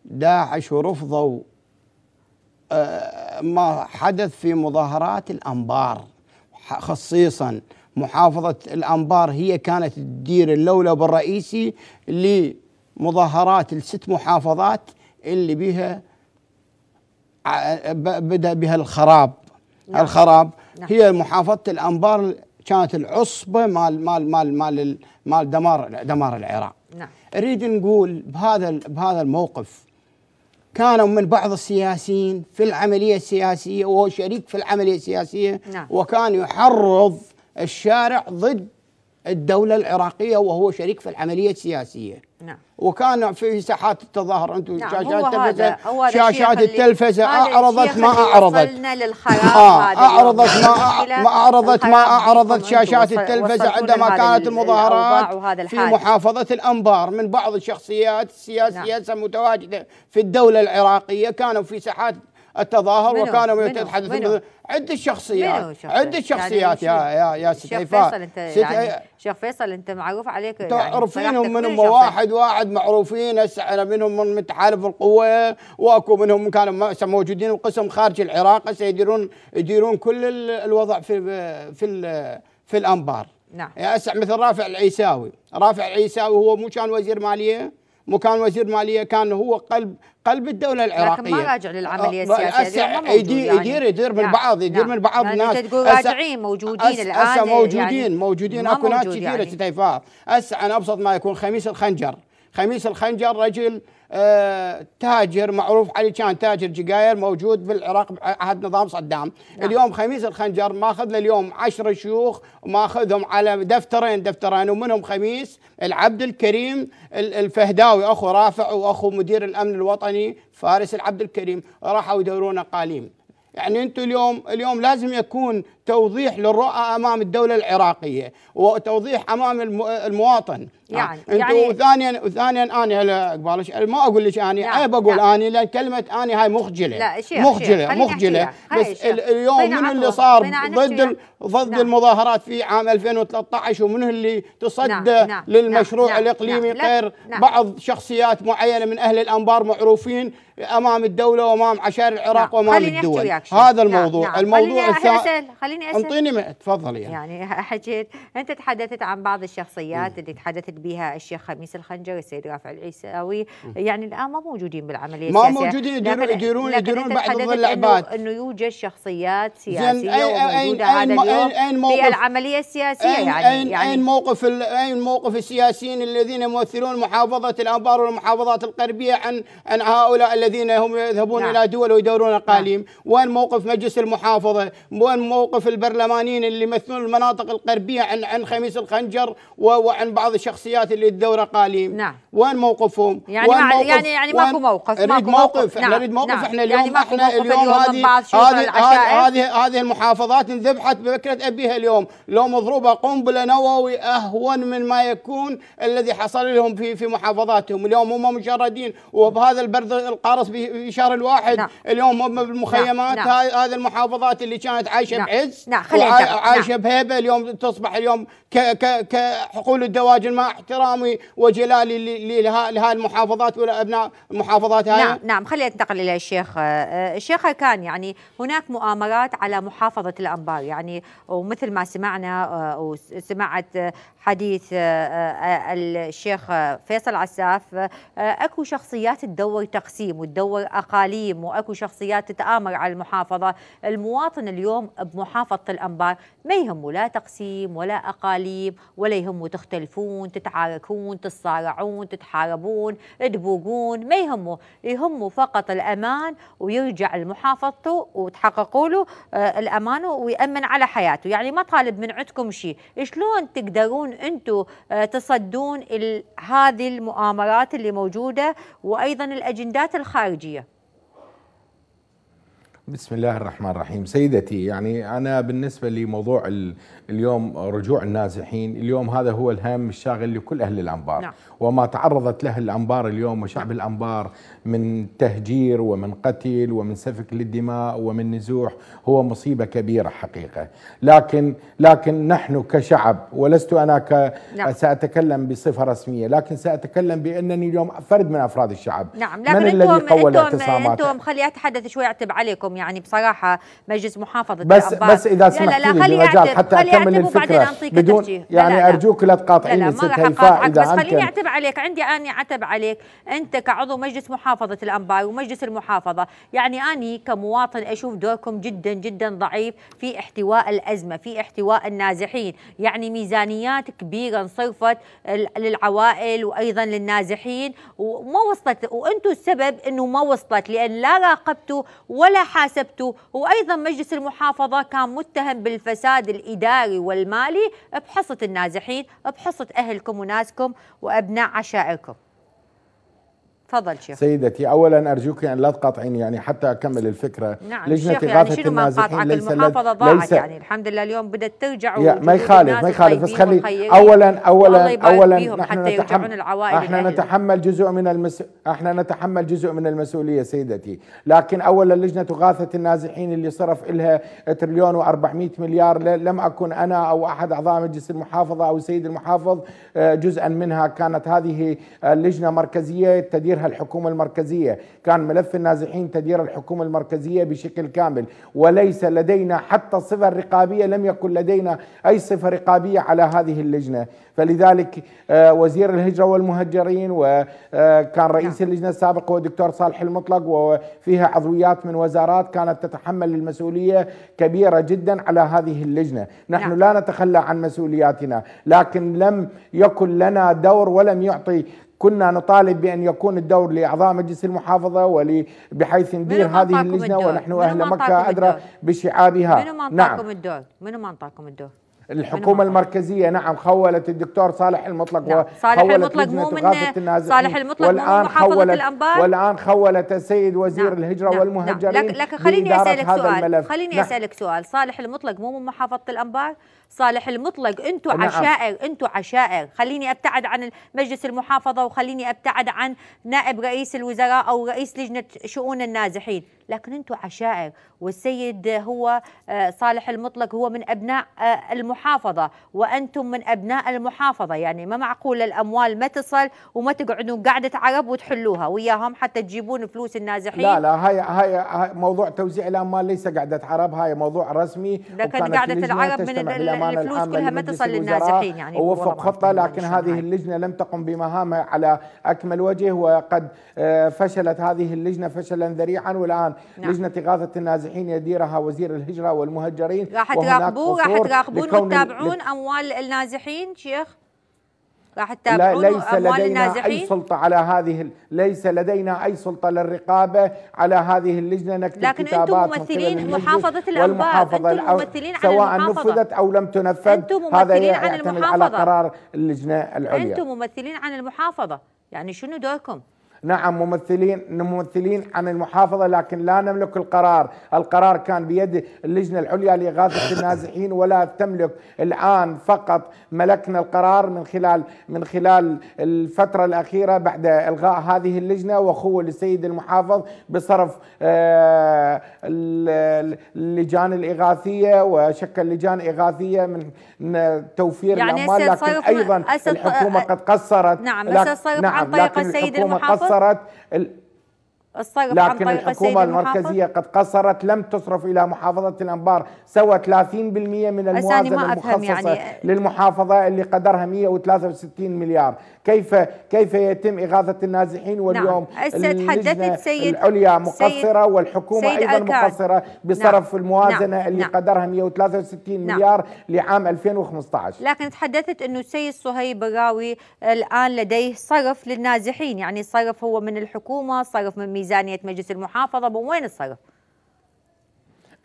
داعش ورفضوا آه، ما حدث في مظاهرات الانبار خصيصا محافظة الأنبار هي كانت تدير اللولب الرئيسي لمظاهرات الست محافظات اللي بها بدأ بها الخراب نعم. الخراب نعم. هي محافظة الأنبار كانت العصبة مال مال مال مال مال دمار دمار العراق نعم أريد نقول بهذا بهذا الموقف كانوا من بعض السياسيين في العملية السياسية وهو شريك في العملية السياسية نعم. وكان يحرض الشارع ضد الدولة العراقية وهو شريك في العملية السياسية نعم. وكان في ساحات التظاهر انتم نعم شاشات التلفزه شاشات التلفزه آه، اعرضت ما اعرضت آه اعرضت ما ما اعرضت ما اعرضت شاشات التلفزه عندما كانت المظاهرات في محافظه الانبار من بعض الشخصيات السياسيه نعم. المتواجده في الدوله العراقيه كانوا في ساحات التظاهر وكانوا يتحدثون عدة شخصيات عدة شخصيات يا يا يا ست فيصل انت يعني شيخ فيصل انت معروف عليك يعني تعرفينهم يعني منهم واحد واحد معروفين هسه منهم من متحالف القوه واكو منهم كانوا موجودين القسم خارج العراق هسه يديرون يديرون كل الوضع في في في الانبار نعم يعني هسه مثل رافع العيساوي رافع العيساوي هو مو كان وزير ماليه مكان وزير ماليه كان هو قلب قلب الدوله العراقيه لكن ما راجع للعمليه أه، السياسيه هسه يدير يعني. يدير يدير من نعم، بعض يدير نعم. من بعض يعني الناس انت تقول راجعين موجودين الان هسه موجودين يعني موجودين اكو ناس كثيره يعني. تتفاعل هسه انا ابسط ما يكون خميس الخنجر خميس الخنجر رجل تاجر معروف علي كان تاجر جقاير موجود بالعراق عهد نظام صدام نعم. اليوم خميس الخنجر ماخذ له اليوم عشر شيوخ ماخذهم على دفترين دفترين ومنهم خميس العبد الكريم الفهداوي اخو رافع واخو مدير الامن الوطني فارس العبد الكريم راحوا يدورون اقاليم يعني انتم اليوم اليوم لازم يكون توضيح للرؤى امام الدوله العراقيه وتوضيح امام المواطن آه، يعني يعني وثانيا وثانيا اني هلا قبالش ما اقول لك اني يعني عيب اقول اني يعني لان كلمه اني هاي مخجله لا شيخ مخجله شيخ مخجله يعني. بس اليوم من اللي صار ضد يعني. ضد نعم المظاهرات في عام 2013 ومنه اللي تصدى نعم،, نعم،, نعم للمشروع نعم الاقليمي نعم غير نعم بعض شخصيات معينه من اهل الانبار معروفين امام الدوله وامام عشائر العراق نعم وامام الدول هذا نعم، الموضوع نعم الموضوع نعم الثاني خليني اسال انطيني تفضلي يعني. يعني حكيت انت تحدثت عن بعض الشخصيات اللي تحدثت بها الشيخ خميس الخنجر السيد رافع العيساوي يعني الان ما موجودين بالعمليه ما السياسيه ما موجودين يديرون يديرون يديرون بعض اللعبات انه يوجد شخصيات سياسيه موجوده في العمليه السياسيه أين يعني أين يعني. أين موقف أين موقف السياسيين الذين يمثلون محافظه الانبار والمحافظات الغربيه عن عن هؤلاء الذين هم يذهبون نعم. الى دول ويدورون نعم. اقاليم نعم. وين موقف مجلس المحافظه وين موقف في البرلمانيين اللي يمثلون المناطق الغربيه عن عن خميس الخنجر وعن بعض الشخصيات اللي الدوره قاليم نعم وين موقفهم؟ يعني وين موقف يعني يعني ماكو موقف نعم. نريد موقف نعم احنا نريد يعني موقف نعم احنا اليوم يعني احنا موقف اليوم هذه هذه هذه هذه المحافظات انذبحت بفكرة ابيها اليوم لو مضروبه قنبله نووي اهون من ما يكون الذي حصل لهم في في محافظاتهم اليوم هم مجردين وبهذا البرد القارص في الواحد نعم اليوم هم بالمخيمات نعم نعم هذه المحافظات اللي كانت عايشه نعم بعز الناس نعم خلينا عايشه نعم. بهيبه اليوم تصبح اليوم كحقول الدواجن مع احترامي وجلالي لهذه المحافظات ولابناء المحافظات هاي نعم نعم خلينا ننتقل الى الشيخ آه، آه، الشيخ كان يعني هناك مؤامرات على محافظه الانبار يعني ومثل ما سمعنا آه، وسمعت حديث الشيخ فيصل عساف اكو شخصيات تدور تقسيم وتدور اقاليم واكو شخصيات تتامر على المحافظه المواطن اليوم بمحافظه فط الانبار ما يهمه لا تقسيم ولا اقاليم ولا يهمه تختلفون تتعاركون تتصارعون تتحاربون تبوقون ما يهمه يهمه فقط الامان ويرجع لمحافظته وتحققوا له آه، الامان ويامن على حياته يعني ما طالب من عندكم شيء شلون تقدرون انتم آه، تصدون هذه المؤامرات اللي موجوده وايضا الاجندات الخارجيه بسم الله الرحمن الرحيم سيدتي يعني أنا بالنسبة لموضوع اليوم رجوع النازحين اليوم هذا هو الهام الشاغل لكل أهل الأنبار نعم. وما تعرضت له الأنبار اليوم وشعب نعم. الأنبار من تهجير ومن قتل ومن سفك للدماء ومن نزوح هو مصيبة كبيرة حقيقة لكن لكن نحن كشعب ولست أنا ك... نعم. سأتكلم بصفة رسمية لكن سأتكلم بأنني اليوم فرد من أفراد الشعب نعم لكن من الذي قوى انتم, انتم خلي أتحدث شوي أعتب عليكم لكم يعني بصراحه مجلس محافظه بس الأنبار. بس اذا سمحت لا لا لا لي أعتب حتى اكمل الفكره بدون يعني لا لا ارجوك لا تقاطعيني راح أقاطعك بس خليني اعتب عليك عندي اني اعتب عليك انت كعضو مجلس محافظه الانبار ومجلس المحافظه يعني اني كمواطن اشوف دوركم جدا جدا ضعيف في احتواء الازمه في احتواء النازحين يعني ميزانيات كبيره انصرفت للعوائل وايضا للنازحين وما وصلت وانتم السبب انه ما وصلت لان لا راقبتوا ولا حاجة محاسبته وأيضا مجلس المحافظة كان متهم بالفساد الإداري والمالي بحصة النازحين بحصة أهلكم وناسكم وأبناء عشائركم تفضل شيخ سيدتي اولا ارجوك ان لا تقاطعيني يعني حتى اكمل الفكره نعم لجنه شيخ يعني اغاثه يعني النازحين ليس المحافظه ضاعت ليس يعني الحمد لله اليوم بدات ترجع ما يخالف ما يخالف بس خلي اولا اولا اولا نحن نتحمل احنا يعني. نتحمل جزء من المس... احنا نتحمل جزء من المسؤوليه سيدتي لكن اولا لجنه اغاثه النازحين اللي صرف لها تريليون و400 مليار لم اكن انا او احد اعضاء مجلس المحافظه او سيد المحافظ آه، جزءا منها كانت هذه آه، اللجنه مركزيه تديرها تديرها الحكومة المركزية كان ملف النازحين تدير الحكومة المركزية بشكل كامل وليس لدينا حتى صفة رقابية لم يكن لدينا أي صفة رقابية على هذه اللجنة فلذلك آه، وزير الهجرة والمهجرين وكان آه، رئيس نعم. اللجنة السابق هو دكتور صالح المطلق وفيها عضويات من وزارات كانت تتحمل المسؤولية كبيرة جدا على هذه اللجنة نحن نعم. لا نتخلى عن مسؤولياتنا لكن لم يكن لنا دور ولم يعطي كنا نطالب بأن يكون الدور لأعضاء مجلس المحافظة ول بحيث ندير هذه اللجنة الدور؟ ونحن أهل مكة أدرى بشعابها منو ما نعم الدور؟ منو ما أنطاكم الدور؟ الحكومة المركزية نعم خولت الدكتور صالح المطلق نعم. صالح المطلق مو من صالح المطلق والآن مو خولت الأنبار والآن خولت السيد وزير نعم. الهجرة نعم. والمهجرين نعم. لكن خليني أسألك سؤال خليني نعم. أسألك سؤال صالح المطلق مو من محافظة الأنبار صالح المطلق انتم نعم. عشائر انتم عشائر خليني ابتعد عن مجلس المحافظه وخليني ابتعد عن نائب رئيس الوزراء او رئيس لجنه شؤون النازحين لكن انتم عشائر والسيد هو آه، صالح المطلق هو من ابناء آه، المحافظه وانتم من ابناء المحافظه يعني ما معقول الاموال ما تصل وما تقعدون قاعده عرب وتحلوها وياهم حتى تجيبون فلوس النازحين لا لا هاي هاي موضوع توزيع الاموال ليس قاعده عرب هاي موضوع رسمي لكن قاعده العرب من الامانه العامه كلها ما تصل للنازحين يعني ووفق خطه لكن هذه اللجنه لم تقم بمهامها على اكمل وجه وقد آه، فشلت هذه اللجنه فشلا ذريعا والان نعم. لجنه اغاثه النازحين يديرها وزير الهجره والمهجرين راح تراقبون راح تراقبون وتتابعون اموال النازحين شيخ راح تتابعون ليس لدينا أي سلطة على هذه ال... ليس لدينا أي سلطة للرقابة على هذه اللجنة نكتب لكن كتابات أنتم ممثلين محافظة الأنباء أنتم ممثلين عن المحافظة سواء نفذت أو لم تنفذ أنتم هذا يعتمد على قرار اللجنة العليا أنتم ممثلين عن المحافظة يعني شنو دوركم؟ نعم ممثلين ممثلين عن المحافظة لكن لا نملك القرار القرار كان بيد اللجنة العليا لإغاثة النازحين ولا تملك الآن فقط ملكنا القرار من خلال من خلال الفترة الأخيرة بعد إلغاء هذه اللجنة وخوة للسيد المحافظ بصرف آه، اللجان الإغاثية وشكل لجان إغاثية من توفير يعني الأموال لكن أيضا الحكومة قد قصرت نعم نعم عن طريق السيد المحافظ قصرت لكن الحكومة المركزية قد قصرت لم تصرف إلى محافظة الأنبار سوى 30% من الموازنة المخصصة يعني للمحافظة اللي قدرها 163 مليار كيف كيف يتم إغاثة النازحين نعم. واليوم نعم. اللجنة سيد العليا مقصرة سيد والحكومة سيد أيضا الكارد. مقصرة نعم. بصرف نعم. الموازنة نعم. اللي نعم. قدرها 163 نعم. مليار لعام 2015 لكن تحدثت أنه السيد صهيب الراوي الآن لديه صرف للنازحين يعني صرف هو من الحكومة صرف من ميزانية مجلس المحافظة وين الصرف؟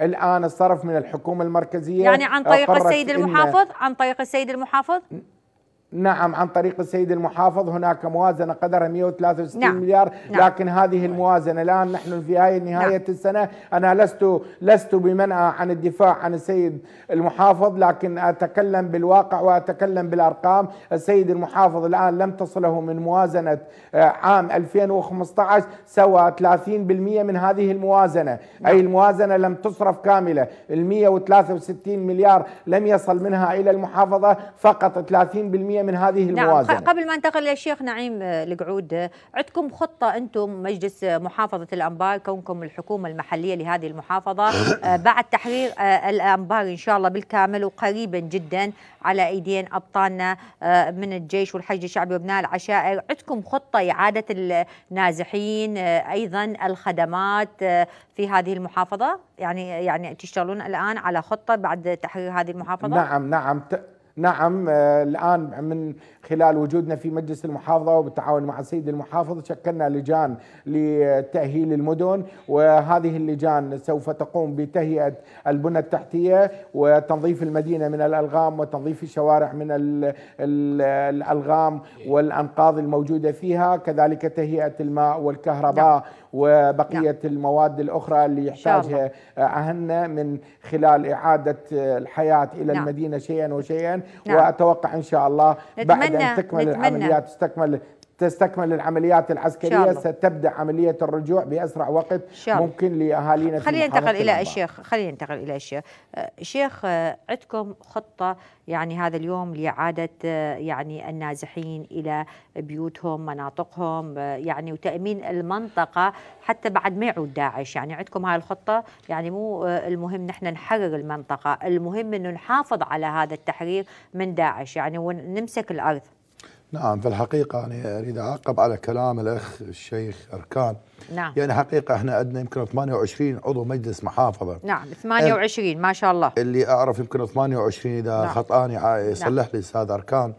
الان الصرف من الحكومه المركزيه يعني عن طريق السيد المحافظ عن طريق السيد المحافظ نعم عن طريق السيد المحافظ هناك موازنه قدرها 163 نعم. مليار نعم. لكن هذه الموازنه الان نحن في هاي نهايه نعم. السنه انا لست لست بمنأى عن الدفاع عن السيد المحافظ لكن اتكلم بالواقع واتكلم بالارقام السيد المحافظ الان لم تصله من موازنه آه، عام 2015 سوى 30% من هذه الموازنه نعم. اي الموازنه لم تصرف كامله ال 163 مليار لم يصل منها الى المحافظه فقط 30% من هذه نعم، الموازنة نعم قبل ما انتقل للشيخ نعيم القعود آه، آه، عندكم خطة أنتم مجلس آه، محافظة الأنبار كونكم الحكومة المحلية لهذه المحافظة بعد تحرير الأنبار إن شاء الله بالكامل وقريبا جدا على أيدين أبطالنا من الجيش والحج الشعبي وابناء العشائر عندكم خطة إعادة النازحين أيضا الخدمات في هذه المحافظة يعني يعني تشتغلون الآن على خطة بعد تحرير هذه المحافظة نعم نعم نعم آه، الآن من خلال وجودنا في مجلس المحافظة وبالتعاون مع السيد المحافظ شكلنا لجان لتأهيل المدن وهذه اللجان سوف تقوم بتهيئة البنى التحتية وتنظيف المدينة من الألغام وتنظيف الشوارع من الألغام والأنقاض الموجودة فيها كذلك تهيئة الماء والكهرباء نعم. وبقية نعم. المواد الأخرى اللي يحتاجها عهنا آه، من خلال إعادة آه، الحياة إلى نعم. المدينة شيئا وشيئا نعم. وأتوقع إن شاء الله بعد أن تكمل نتمنى. العمليات تستكمل تستكمل العمليات العسكرية ستبدأ عملية الرجوع بأسرع وقت ممكن لأهالينا خلينا ننتقل إلى الشيخ خلينا ننتقل إلى الشيخ أه، شيخ أه، عندكم خطة يعني هذا اليوم لإعادة أه، يعني النازحين إلى بيوتهم مناطقهم يعني وتأمين المنطقة حتى بعد ما يعود داعش يعني عندكم هاي الخطة يعني مو المهم نحن نحرر المنطقة المهم أنه نحافظ على هذا التحرير من داعش يعني ونمسك الأرض نعم في الحقيقة أنا أريد أعقب على كلام الأخ الشيخ أركان نعم يعني حقيقة احنا عندنا يمكن 28 عضو مجلس محافظة نعم 28 ما شاء الله اللي أعرف يمكن 28 إذا نعم. خطأني نعم. صلح نعم. لي أستاذ أركان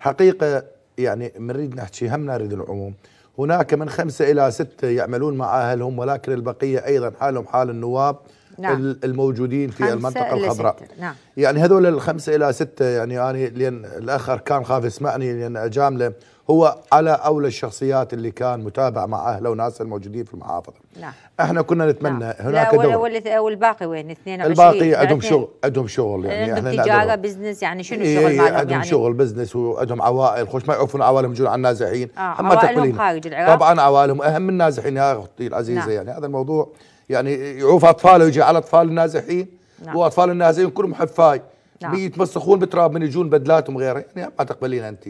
حقيقة يعني نريد نحكي هم نريد العموم هناك من خمسة إلى ستة يعملون مع أهلهم ولكن البقية أيضا حالهم حال النواب نعم. الموجودين في المنطقة الخضراء نعم. يعني هذول الخمسة إلى ستة يعني أنا لأن الأخ كان خاف يسمعني لأن أجامله هو على أولى الشخصيات اللي كان متابع مع أهله وناس الموجودين في المحافظة نعم. احنا كنا نتمنى نعم. هناك لا دور والباقي وين 22 الباقي عندهم شغل عندهم شغل يعني احنا تجاره بزنس يعني شنو إيه، الشغل مالهم عندهم يعني؟ شغل بزنس وعندهم عوائل خوش ما يعرفون عوائلهم يجون على النازحين آه عوائلهم خارج العراق طبعا عوائلهم اهم من النازحين يا اختي العزيزه نعم. يعني هذا الموضوع يعني يعوف اطفاله يجي على اطفال النازحين نعم. واطفال النازحين كلهم حفاي نعم. يتمسخون بالتراب من يجون بدلاتهم غيره يعني ما تقبلين انت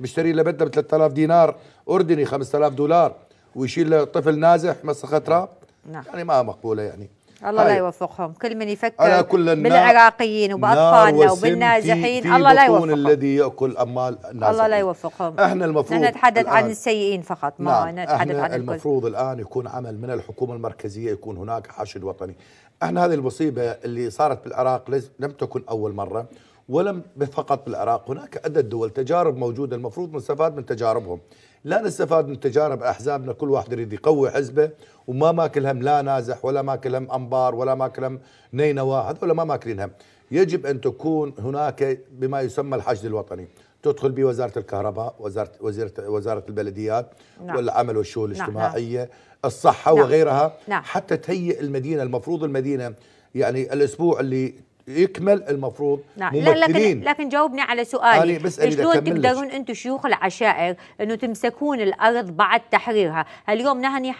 مشتري له بدله ب 3000 دينار اردني 5000 دولار ويشيل طفل نازح مسخه تراب نعم. يعني ما مقبوله يعني الله لا طيب. يوفقهم كل من يفكر بالعراقيين وبأطفالنا وبالنازحين الله لا يوفقهم الذي يأكل أموال الناس الله لا يوفقهم احنا المفروض نتحدث عن السيئين فقط ما نعم. نتحدث عن الكل المفروض الآن يكون عمل من الحكومة المركزية يكون هناك حشد وطني احنا هذه المصيبة اللي صارت بالعراق لم تكن أول مرة ولم فقط بالعراق هناك عدة دول تجارب موجودة المفروض نستفاد من تجاربهم لا نستفاد من تجارب احزابنا كل واحد يريد يقوي حزبه وما ماكل هم لا نازح ولا ماكل هم انبار ولا ماكل هم نينوى هذول ما ماكلين هم يجب ان تكون هناك بما يسمى الحشد الوطني تدخل بوزاره الكهرباء وزاره وزاره وزاره البلديات نعم. والعمل والشؤون نعم، نعم. الاجتماعيه نعم. الصحه نعم. وغيرها نعم. حتى تهيئ المدينه المفروض المدينه يعني الاسبوع اللي يكمل المفروض نعم. ممثلين لكن لكن جاوبني على سؤالي شلون تقدرون انتم شيوخ العشائر انه تمسكون الارض بعد تحريرها اليوم نهني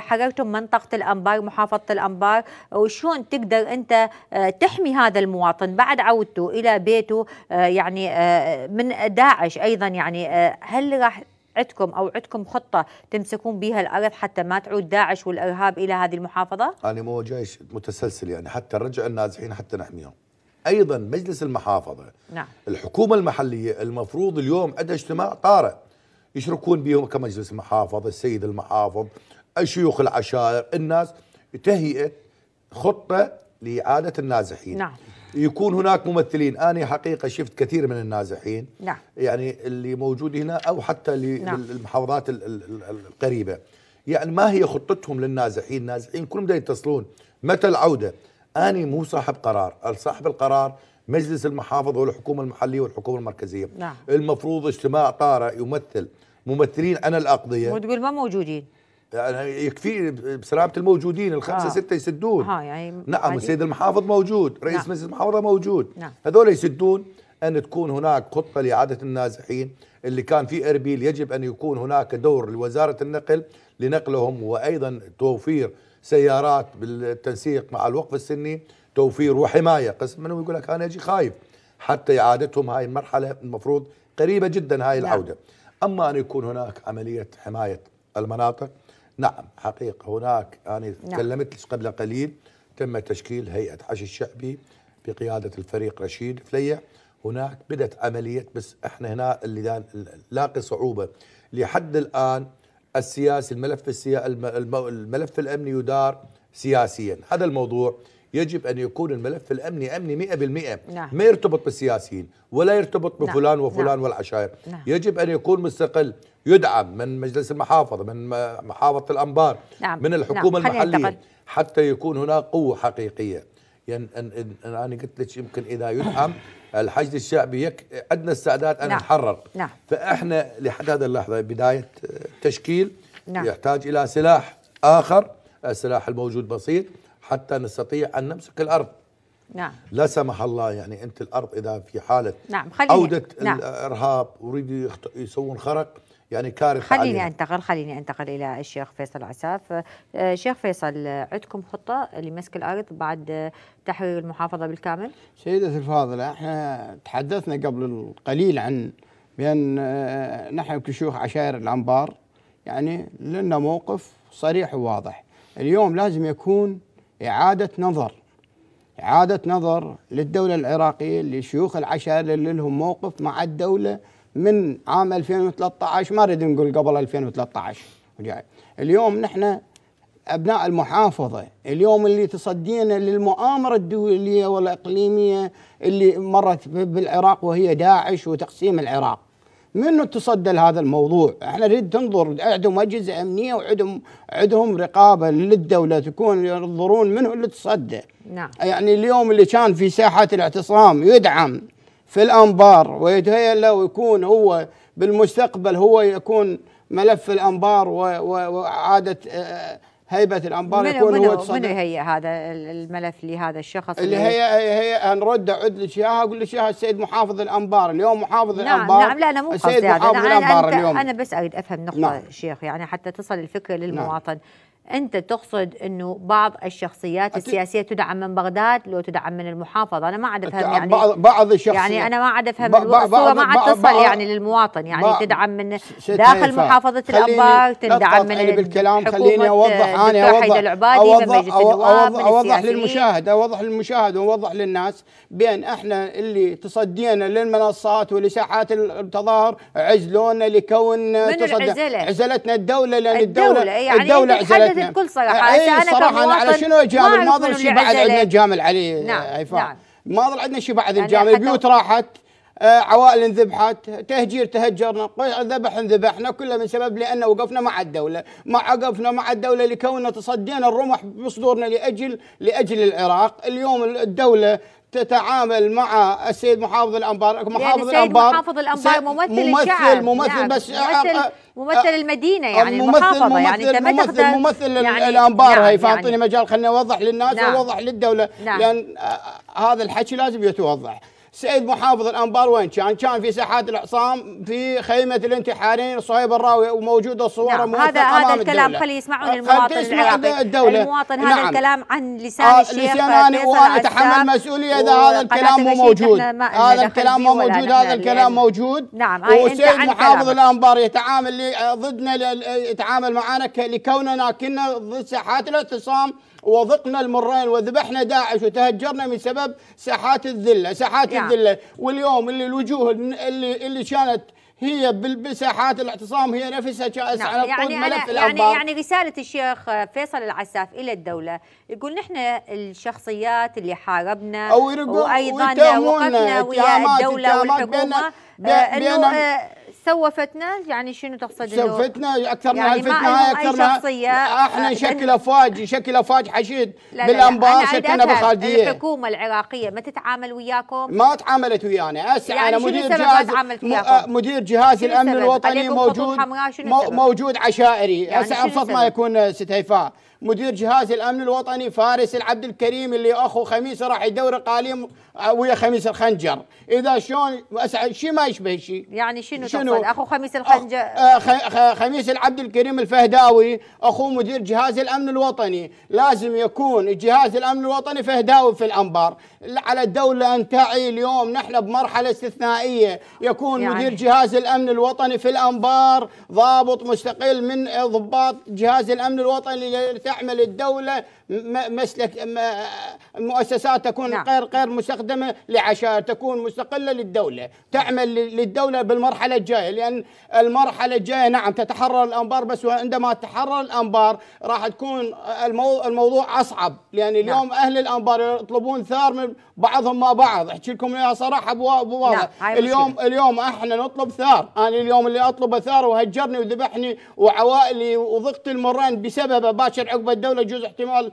حررتم منطقه الانبار محافظه الانبار وشلون تقدر انت آه، تحمي هذا المواطن بعد عودته الى بيته آه، يعني آه، من داعش ايضا يعني هل راح عندكم او عندكم خطه تمسكون بها الارض حتى ما تعود داعش والارهاب الى هذه المحافظه؟ انا مو جيش متسلسل يعني حتى نرجع النازحين حتى نحميهم. ايضا مجلس المحافظه نعم الحكومه المحليه المفروض اليوم عندها اجتماع طارئ يشركون بهم كمجلس المحافظه السيد المحافظ، الشيوخ العشائر، الناس تهيئه خطه لاعاده النازحين. نعم يكون هناك ممثلين أنا حقيقة شفت كثير من النازحين نعم. يعني اللي موجود هنا أو حتى للمحافظات نعم. القريبة يعني ما هي خطتهم للنازحين النازحين كلهم دا يتصلون متى العودة أنا مو صاحب قرار صاحب القرار مجلس المحافظة والحكومة المحلية والحكومة المركزية نعم. المفروض اجتماع طارئ يمثل ممثلين عن الأقضية وتقول ما موجودين يعني يكفي بسلامة الموجودين الخمسه آه. سته يسدون ها آه، يعني نعم السيد المحافظ موجود رئيس نعم. مجلس المحافظه موجود نعم. هذول يسدون ان تكون هناك خطه لاعاده النازحين اللي كان في اربيل يجب ان يكون هناك دور لوزاره النقل لنقلهم وايضا توفير سيارات بالتنسيق مع الوقف السني توفير وحمايه قسم منهم يقول لك انا اجي خايف حتى اعادتهم هاي المرحله المفروض قريبه جدا هاي نعم. العوده نعم. اما ان يكون هناك عمليه حمايه المناطق نعم حقيقة هناك أنا نعم. تكلمت قبل قليل تم تشكيل هيئة عش الشعبي بقيادة الفريق رشيد فليع هناك بدأت عملية بس احنا هنا اللي لاقي صعوبة لحد الآن السياسي الملف السيا الملف الأمني يدار سياسيا هذا الموضوع يجب أن يكون الملف الأمني أمني 100% نعم. ما يرتبط بالسياسيين ولا يرتبط نعم. بفلان وفلان نعم. والعشائر نعم. يجب أن يكون مستقل يدعم من مجلس المحافظة من محافظة الأنبار نعم. من الحكومة نعم. المحلية حتى يكون هناك قوة حقيقية يعني أنا قلت لك يمكن إذا يدعم الحشد الشعبي يك... عندنا استعداد أن نعم. نعم. فإحنا لحد هذه اللحظة بداية تشكيل نعم. يحتاج إلى سلاح آخر السلاح الموجود بسيط حتى نستطيع أن نمسك الأرض نعم لا سمح الله يعني أنت الأرض إذا في حالة نعم خليني عودة نعم. الإرهاب ويريدوا يسوون خرق يعني كارثه خليني عليها. انتقل خليني انتقل الى الشيخ فيصل عساف آه، شيخ فيصل عندكم خطه لمسك الارض بعد تحرير المحافظه بالكامل سيدتي الفاضله احنا تحدثنا قبل القليل عن بان آه، نحن كشوخ عشائر الانبار يعني لنا موقف صريح وواضح اليوم لازم يكون إعادة نظر إعادة نظر للدولة العراقية لشيوخ العشائر اللي لهم موقف مع الدولة من عام 2013 ما نريد نقول قبل 2013 اليوم نحن أبناء المحافظة اليوم اللي تصدينا للمؤامرة الدولية والإقليمية اللي مرت بالعراق وهي داعش وتقسيم العراق منو تصدى لهذا الموضوع احنا نريد تنظر عندهم اجهزه امنيه وعندهم عندهم رقابه للدوله تكون ينظرون منو اللي تصدى نعم يعني اليوم اللي كان في ساحه الاعتصام يدعم في الانبار ويتهيأ له يكون هو بالمستقبل هو يكون ملف الانبار واعاده آه، هيبه الانبار من يكون منو هو تصدر من هي هذا الملف لهذا الشخص اللي, هي هي هي هنرد اعد لك اياها اقول لك اياها السيد محافظ الانبار اليوم محافظ نعم الانبار نعم لا انا مو قصدي هذا أنا انا بس اريد افهم نقطه نعم. شيخ يعني حتى تصل الفكره نعم. للمواطن نعم. انت تقصد انه بعض الشخصيات السياسيه تدعم من بغداد لو تدعم من المحافظه انا ما عاد افهم يعني بعض بعض الشخصيات يعني انا ما عاد افهم الصوره ما عاد تصل يعني للمواطن يعني تدعم من داخل محافظه الانبار تدعم من بالكلام خليني اوضح انا اوضح اوضح اوضح, أوضح للمشاهد اوضح للمشاهد واوضح للناس بان احنا اللي تصدينا للمنصات ولساحات التظاهر عزلونا لكون من تصدي عزلتنا الدوله لان الدوله الدوله, يعني الدوله عزلت قلت يعني نعم. بكل صراحه اي أنا صراحه انا على شنو جامل ما اظن شيء بعد عندنا جامل علي نعم نعم ما ظل عندنا شيء بعد الجامل البيوت راحت عوائل انذبحت تهجير تهجرنا ذبح انذبحنا كله من سبب لأن وقفنا مع الدولة ما وقفنا مع الدولة لكوننا تصدينا الرمح بصدورنا لأجل لأجل العراق اليوم الدولة تتعامل مع السيد محافظ الانبار يعني محافظ يعني السيد الانبار محافظ الانبار ممثل, الشعب ممثل نعم بس ممثل, أه، ممثل أه، المدينه يعني ممثل المحافظه يعني ممثل يعني ممثل, ممثل, ممثل يعني الانبار يعني نعم هاي فاعطيني يعني مجال خليني اوضح للناس نعم واوضح للدوله نعم لان آه، هذا الحكي لازم يتوضح سيد محافظ الانبار وين كان؟ كان في ساحات الاعصام في خيمه الانتحارين صهيب الراوي وموجوده الصوره نعم هذا هذا الكلام خلي يسمعون المواطن العراقي الدولة. المواطن نعم. هذا الكلام عن لسان آه الشيخ لسان انا وانا اتحمل مسؤوليه اذا هذا الكلام مو موجود هذا الكلام مو موجود هذا الكلام موجود نعم وسيد محافظ الانبار يتعامل ضدنا يتعامل معنا لكوننا كنا ضد ساحات الاعتصام وضقنا المرين وذبحنا داعش وتهجرنا من سبب ساحات الذله ساحات يعني. الذله واليوم اللي الوجوه اللي اللي كانت هي بساحات الاعتصام هي نفسها كأس نعم. على يعني ملف أنا يعني, يعني رسالة الشيخ فيصل العساف إلى الدولة يقول نحن الشخصيات اللي حاربنا أو وأيضا وقفنا ويا الدولة والحكومة آه، انه آه، سوفتنا يعني شنو تقصد سوفتنا اكثر من يعني هاي اكثر من شخصيه احنا آه، شكل افواج شكل افواج حشيد بالانبار شكلنا بالخارجيه الحكومه العراقيه ما تتعامل وياكم ما تعاملت ويانا هسه يعني انا مدير جهاز مدير جهاز الامن الوطني موجود موجود عشائري هسه يعني انفض ما يكون ست هيفاء مدير جهاز الامن الوطني فارس العبد الكريم اللي اخو خميسه راح يدور قاليم آه، ويا خميس الخنجر اذا شلون شيء ما يشبه شيء يعني شنو, شنو تقصد اخو خميس الخنجر أخ... آه، خميس العبد الكريم الفهداوي اخو مدير جهاز الامن الوطني لازم يكون جهاز الامن الوطني فهداوي في الانبار على الدوله ان تعي اليوم نحن بمرحله استثنائيه يكون يعني مدير جهاز الامن الوطني في الانبار ضابط مستقل من آه، ضباط جهاز الامن الوطني تعمل الدولة مسلك مؤسسات تكون نعم. غير غير مستخدمه لعشائر تكون مستقله للدوله تعمل للدوله بالمرحله الجايه لان المرحله الجايه نعم تتحرر الانبار بس عندما تتحرر الانبار راح تكون الموضوع اصعب لان يعني نعم. اليوم نعم. اهل الانبار يطلبون ثار من بعضهم مع بعض احكي لكم اياها صراحه بواضح نعم. اليوم مشكلة. اليوم احنا نطلب ثار انا اليوم اللي اطلب ثار وهجرني وذبحني وعوائلي وضغط المران بسببه باشر عقب الدوله يجوز احتمال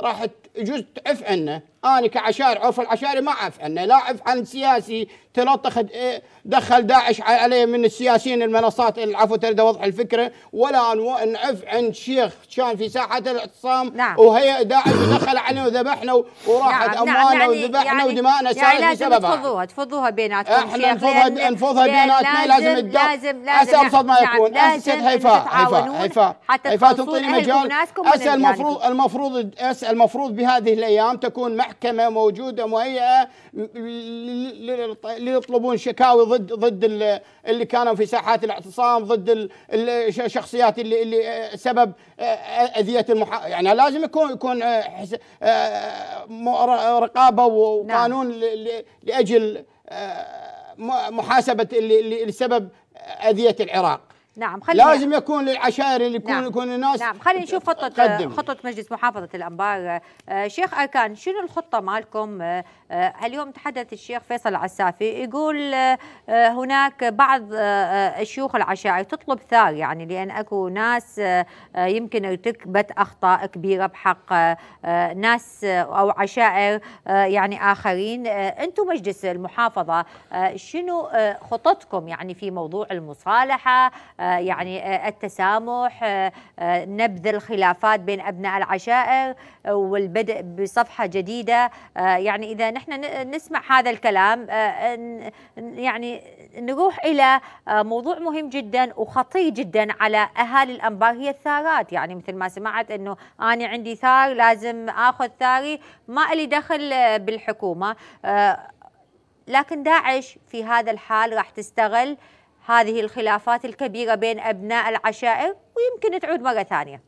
راح يجوز تعف عنه انا كعشائر عوف العشائري ما اعف عنه لا اعف عن سياسي تلطخ إيه، دخل داعش عليه من السياسيين المنصات العفو تريد وضح الفكره ولا نعف عن شيخ كان في ساحه الاعتصام نعم. وهي داعش دخل عليه وذبحنا وراحت نعم. نعم. اموالنا نعم. يعني وذبحنا يعني ودماءنا يعني لازم تفضوها تفضوها بيناتكم احنا نفضها نفضها بيناتنا لازم لازم لازم, لازم ابسط ما نعم. يكون نعم. اسسه هيفاء هيفاء هيفاء حتى هيفاء تعطيني مجال اسال يعني. المفروض المفروض اسال المفروض بهذه الايام تكون محكمه موجوده مهيئه ليطلبون شكاوي ضد ضد اللي كانوا في ساحات الاعتصام ضد الشخصيات اللي اللي سبب اذيه المحا... يعني لازم يكون يكون رقابه وقانون نعم. لاجل آه، محاسبه اللي, اللي سبب اذيه العراق نعم خلينا لازم يكون للعشائر اللي يكون نعم. يكون الناس نعم خلينا نشوف خطه تقدم. خطه مجلس محافظه الانبار آه، شيخ اركان شنو الخطه مالكم آه، آه، اليوم تحدث الشيخ فيصل العسافي يقول هناك بعض الشيوخ العشائر تطلب ثار يعني لان اكو ناس يمكن ارتكبت اخطاء كبيره بحق ناس او عشائر يعني اخرين انتم مجلس المحافظه شنو خططكم يعني في موضوع المصالحه يعني آه، التسامح آه، آه، نبذ الخلافات بين أبناء العشائر والبدء بصفحة جديدة يعني إذا نحن نسمع هذا الكلام يعني نروح إلى موضوع مهم جدا وخطير جدا على أهالي الأنبار هي الثارات يعني مثل ما سمعت أنه أنا عندي ثار لازم أخذ ثاري ما لي دخل بالحكومة لكن داعش في هذا الحال راح تستغل هذه الخلافات الكبيرة بين أبناء العشائر ويمكن تعود مرة ثانية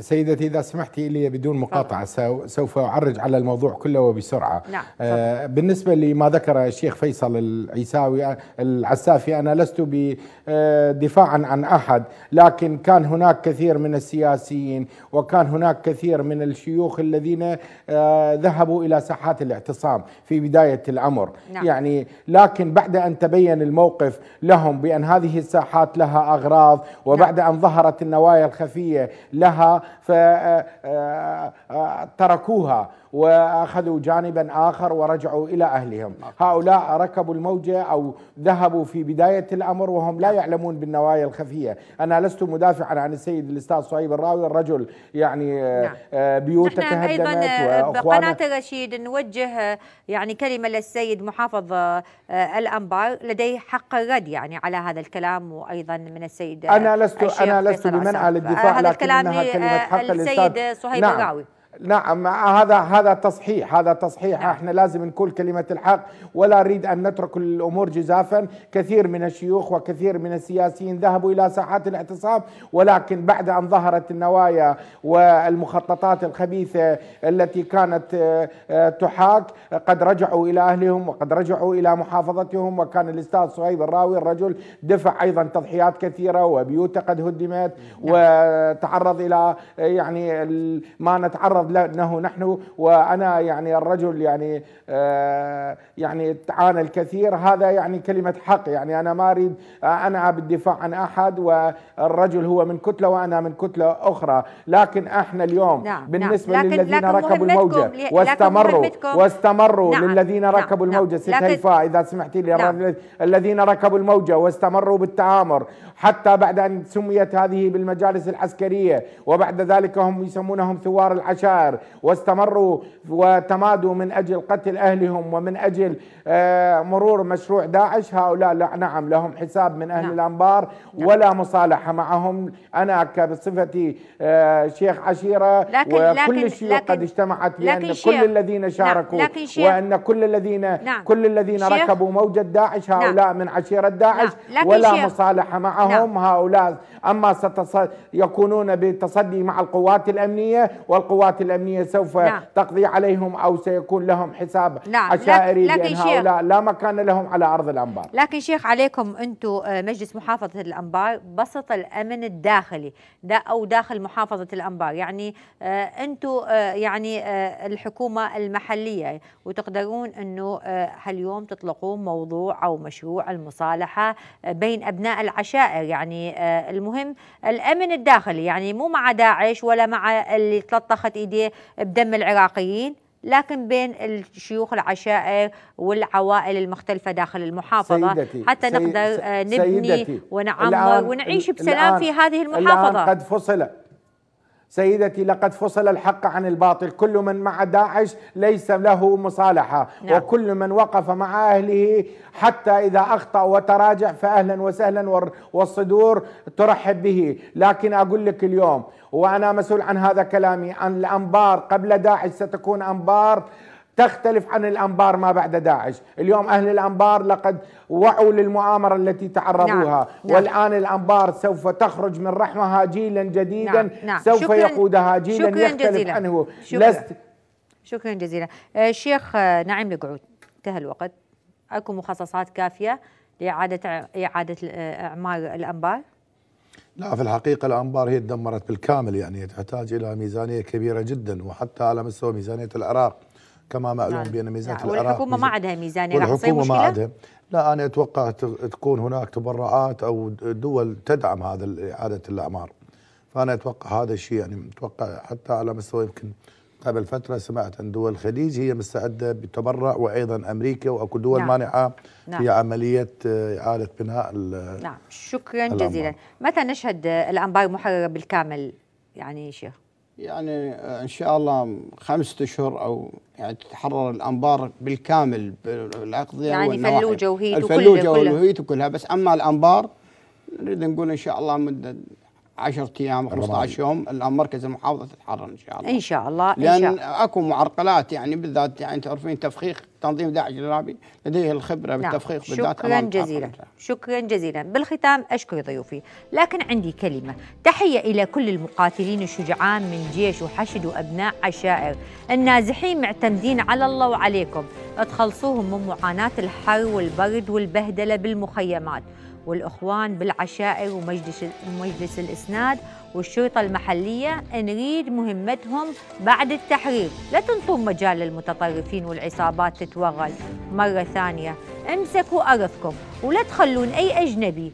سيدتي إذا سمحتي لي بدون مقاطعة سوف أعرج على الموضوع كله وبسرعة نعم. آه، بالنسبة لما ذكر الشيخ فيصل العيساوي آه، العسافي أنا لست بدفاعا آه، عن أحد لكن كان هناك كثير من السياسيين وكان هناك كثير من الشيوخ الذين ذهبوا إلى ساحات الاعتصام في بداية الأمر نعم. يعني لكن بعد أن تبين الموقف لهم بأن هذه الساحات لها أغراض وبعد نعم. أن ظهرت النوايا الخفية لها فتركوها واخذوا جانبا اخر ورجعوا الى اهلهم، هؤلاء ركبوا الموجه او ذهبوا في بدايه الامر وهم لا نعم. يعلمون بالنوايا الخفيه، انا لست مدافعا عن السيد الاستاذ صهيب الراوي الرجل يعني آه، نعم. آه، بيوته تهدمت ايضا آه، بقناه رشيد نوجه يعني كلمه للسيد محافظ الانبار لديه حق الرد يعني على هذا الكلام وايضا من السيد انا لست انا لست بمنع للدفاع هذا الكلام كلمه حق للسيد صهيب نعم. الراوي نعم هذا هذا تصحيح هذا تصحيح نعم. احنا لازم نقول كلمه الحق ولا اريد ان نترك الامور جزافا كثير من الشيوخ وكثير من السياسيين ذهبوا الى ساحات الاعتصام ولكن بعد ان ظهرت النوايا والمخططات الخبيثه التي كانت آه، آه، تحاك قد رجعوا الى اهلهم وقد رجعوا الى محافظتهم وكان الاستاذ صهيب الراوي الرجل دفع ايضا تضحيات كثيره وبيوته قد هدمت نعم. وتعرض الى يعني ما نتعرض المعارض لانه نحن وانا يعني الرجل يعني آه يعني تعانى الكثير هذا يعني كلمه حق يعني انا ما اريد آه، انعى بالدفاع عن احد والرجل هو من كتله وانا من كتله اخرى لكن احنا اليوم نعم, نعم. بالنسبه نعم للذين لكن ركبوا الموجه واستمروا واستمروا نعم للذين نعم، ركبوا نعم الموجه ست هيفاء اذا سمحتي لي نعم الذين ركبوا الموجه واستمروا بالتآمر حتى بعد ان سميت هذه بالمجالس العسكريه وبعد ذلك هم يسمونهم ثوار العشاء الديار واستمروا وتمادوا من أجل قتل أهلهم ومن أجل آه، مرور مشروع داعش هؤلاء لا نعم لهم حساب من أهل نعم. الأنبار نعم. ولا مصالحة معهم أنا بصفتي آه، شيخ عشيرة لكن وكل لكن الشيوخ لكن قد اجتمعت بأن كل الذين نعم، شاركوا نعم. وأن كل الذين نعم. كل الذين ركبوا موجة داعش نعم. هؤلاء نعم. من عشيرة نعم. داعش نعم. ولا شيخ. مصالحة معهم نعم. هؤلاء أما يكونون بالتصدي مع القوات الأمنية والقوات الأمنية سوف نعم. تقضي عليهم أو سيكون لهم حساب نعم. عشائري لكن لأن هؤلاء لا مكان لهم على أرض الأنبار لكن شيخ عليكم أنتم آه، مجلس محافظة الأنبار بسط الأمن الداخلي دا أو داخل محافظة الأنبار يعني آه، أنتم آه، يعني الحكومة المحلية وتقدرون أنه هاليوم تطلقون موضوع أو مشروع المصالحة بين أبناء العشائر يعني المهم الأمن الداخلي يعني مو مع داعش ولا مع اللي تلطخت إيدي السعيدة بدم العراقيين لكن بين الشيوخ العشائر والعوائل المختلفة داخل المحافظة سيدتي حتى نقدر سيدتي آه، نبني سيدتي ونعمر ونعيش بسلام في هذه المحافظة الآن قد فصلت سيدتي لقد فصل الحق عن الباطل كل من مع داعش ليس له مصالحة نعم. وكل من وقف مع أهله حتى إذا أخطأ وتراجع فأهلا وسهلا والصدور ترحب به لكن أقول لك اليوم وأنا مسؤول عن هذا كلامي عن الأنبار قبل داعش ستكون أنبار تختلف عن الأنبار ما بعد داعش اليوم أهل الأنبار لقد وعوا للمؤامرة التي تعرضوها نعم،, نعم. والآن الأنبار سوف تخرج من رحمها جيلا جديدا نعم. نعم. سوف شكرا يقودها جيلا شكرا يختلف جزيلا. عنه شكرا. لست شكرا جزيلا الشيخ آه، آه، نعيم القعود انتهى الوقت اكو مخصصات كافيه لاعاده اعاده آه، اعمار الانبار؟ لا في الحقيقه الانبار هي تدمرت بالكامل يعني تحتاج الى ميزانيه كبيره جدا وحتى على مستوى ميزانيه العراق كما معلوم نعم. بان ميزانيه نعم. العراق والحكومه ما عندها ميزانيه والحكومه ما عندها لا انا اتوقع تكون هناك تبرعات او دول تدعم هذا اعاده الاعمار فانا اتوقع هذا الشيء يعني اتوقع حتى على مستوى يمكن قبل فتره سمعت ان دول الخليج هي مستعده بالتبرع وايضا امريكا واكو دول نعم. مانعه نعم. في عمليه آه، اعاده بناء نعم شكرا الأمر. جزيلا متى نشهد الانبار محرره بالكامل يعني شيخ يعني آه، ان شاء الله خمسة اشهر او يعني تتحرر الانبار بالكامل بالاقضيه يعني, يعني فلوجه وهيت الفلوجه وكلها بس اما الانبار نريد نقول ان شاء الله مده 10 ايام 15 يوم مركز المحافظه تتحرر ان شاء الله ان شاء الله لان شاء اكو معرقلات يعني بالذات يعني تعرفين تفخيخ تنظيم داعش الارهابي لديه الخبره نعم. بالتفخيخ بالذات شكرا جزيلا شكرا جزيلا بالختام اشكر ضيوفي لكن عندي كلمه تحيه الى كل المقاتلين الشجعان من جيش وحشد وابناء عشائر النازحين معتمدين على الله وعليكم تخلصوهم من معاناه الحر والبرد والبهدله بالمخيمات والإخوان بالعشائر ومجلس, مجلس الإسناد والشرطة المحلية نريد مهمتهم بعد التحرير لا تنطون مجال للمتطرفين والعصابات تتوغل مرة ثانية امسكوا ارضكم ولا تخلون أي أجنبي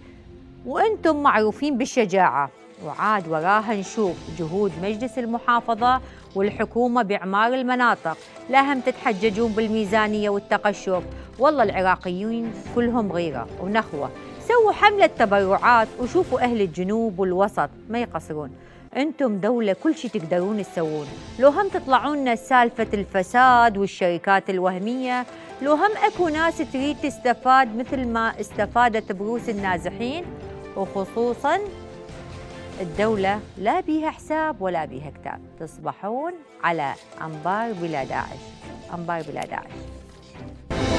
وأنتم معروفين بالشجاعة وعاد وراها نشوف جهود مجلس المحافظة والحكومة بإعمار المناطق لا هم تتحججون بالميزانية والتقشف والله العراقيين كلهم غيرة ونخوة سووا حملة تبرعات وشوفوا أهل الجنوب والوسط ما يقصرون أنتم دولة كل شيء تقدرون تسوون لو هم تطلعون سالفة الفساد والشركات الوهمية لو هم أكو ناس تريد تستفاد مثل ما استفادت بروس النازحين وخصوصا الدولة لا بيها حساب ولا بيها كتاب تصبحون على أنبار بلا داعش أنبار بلا داعش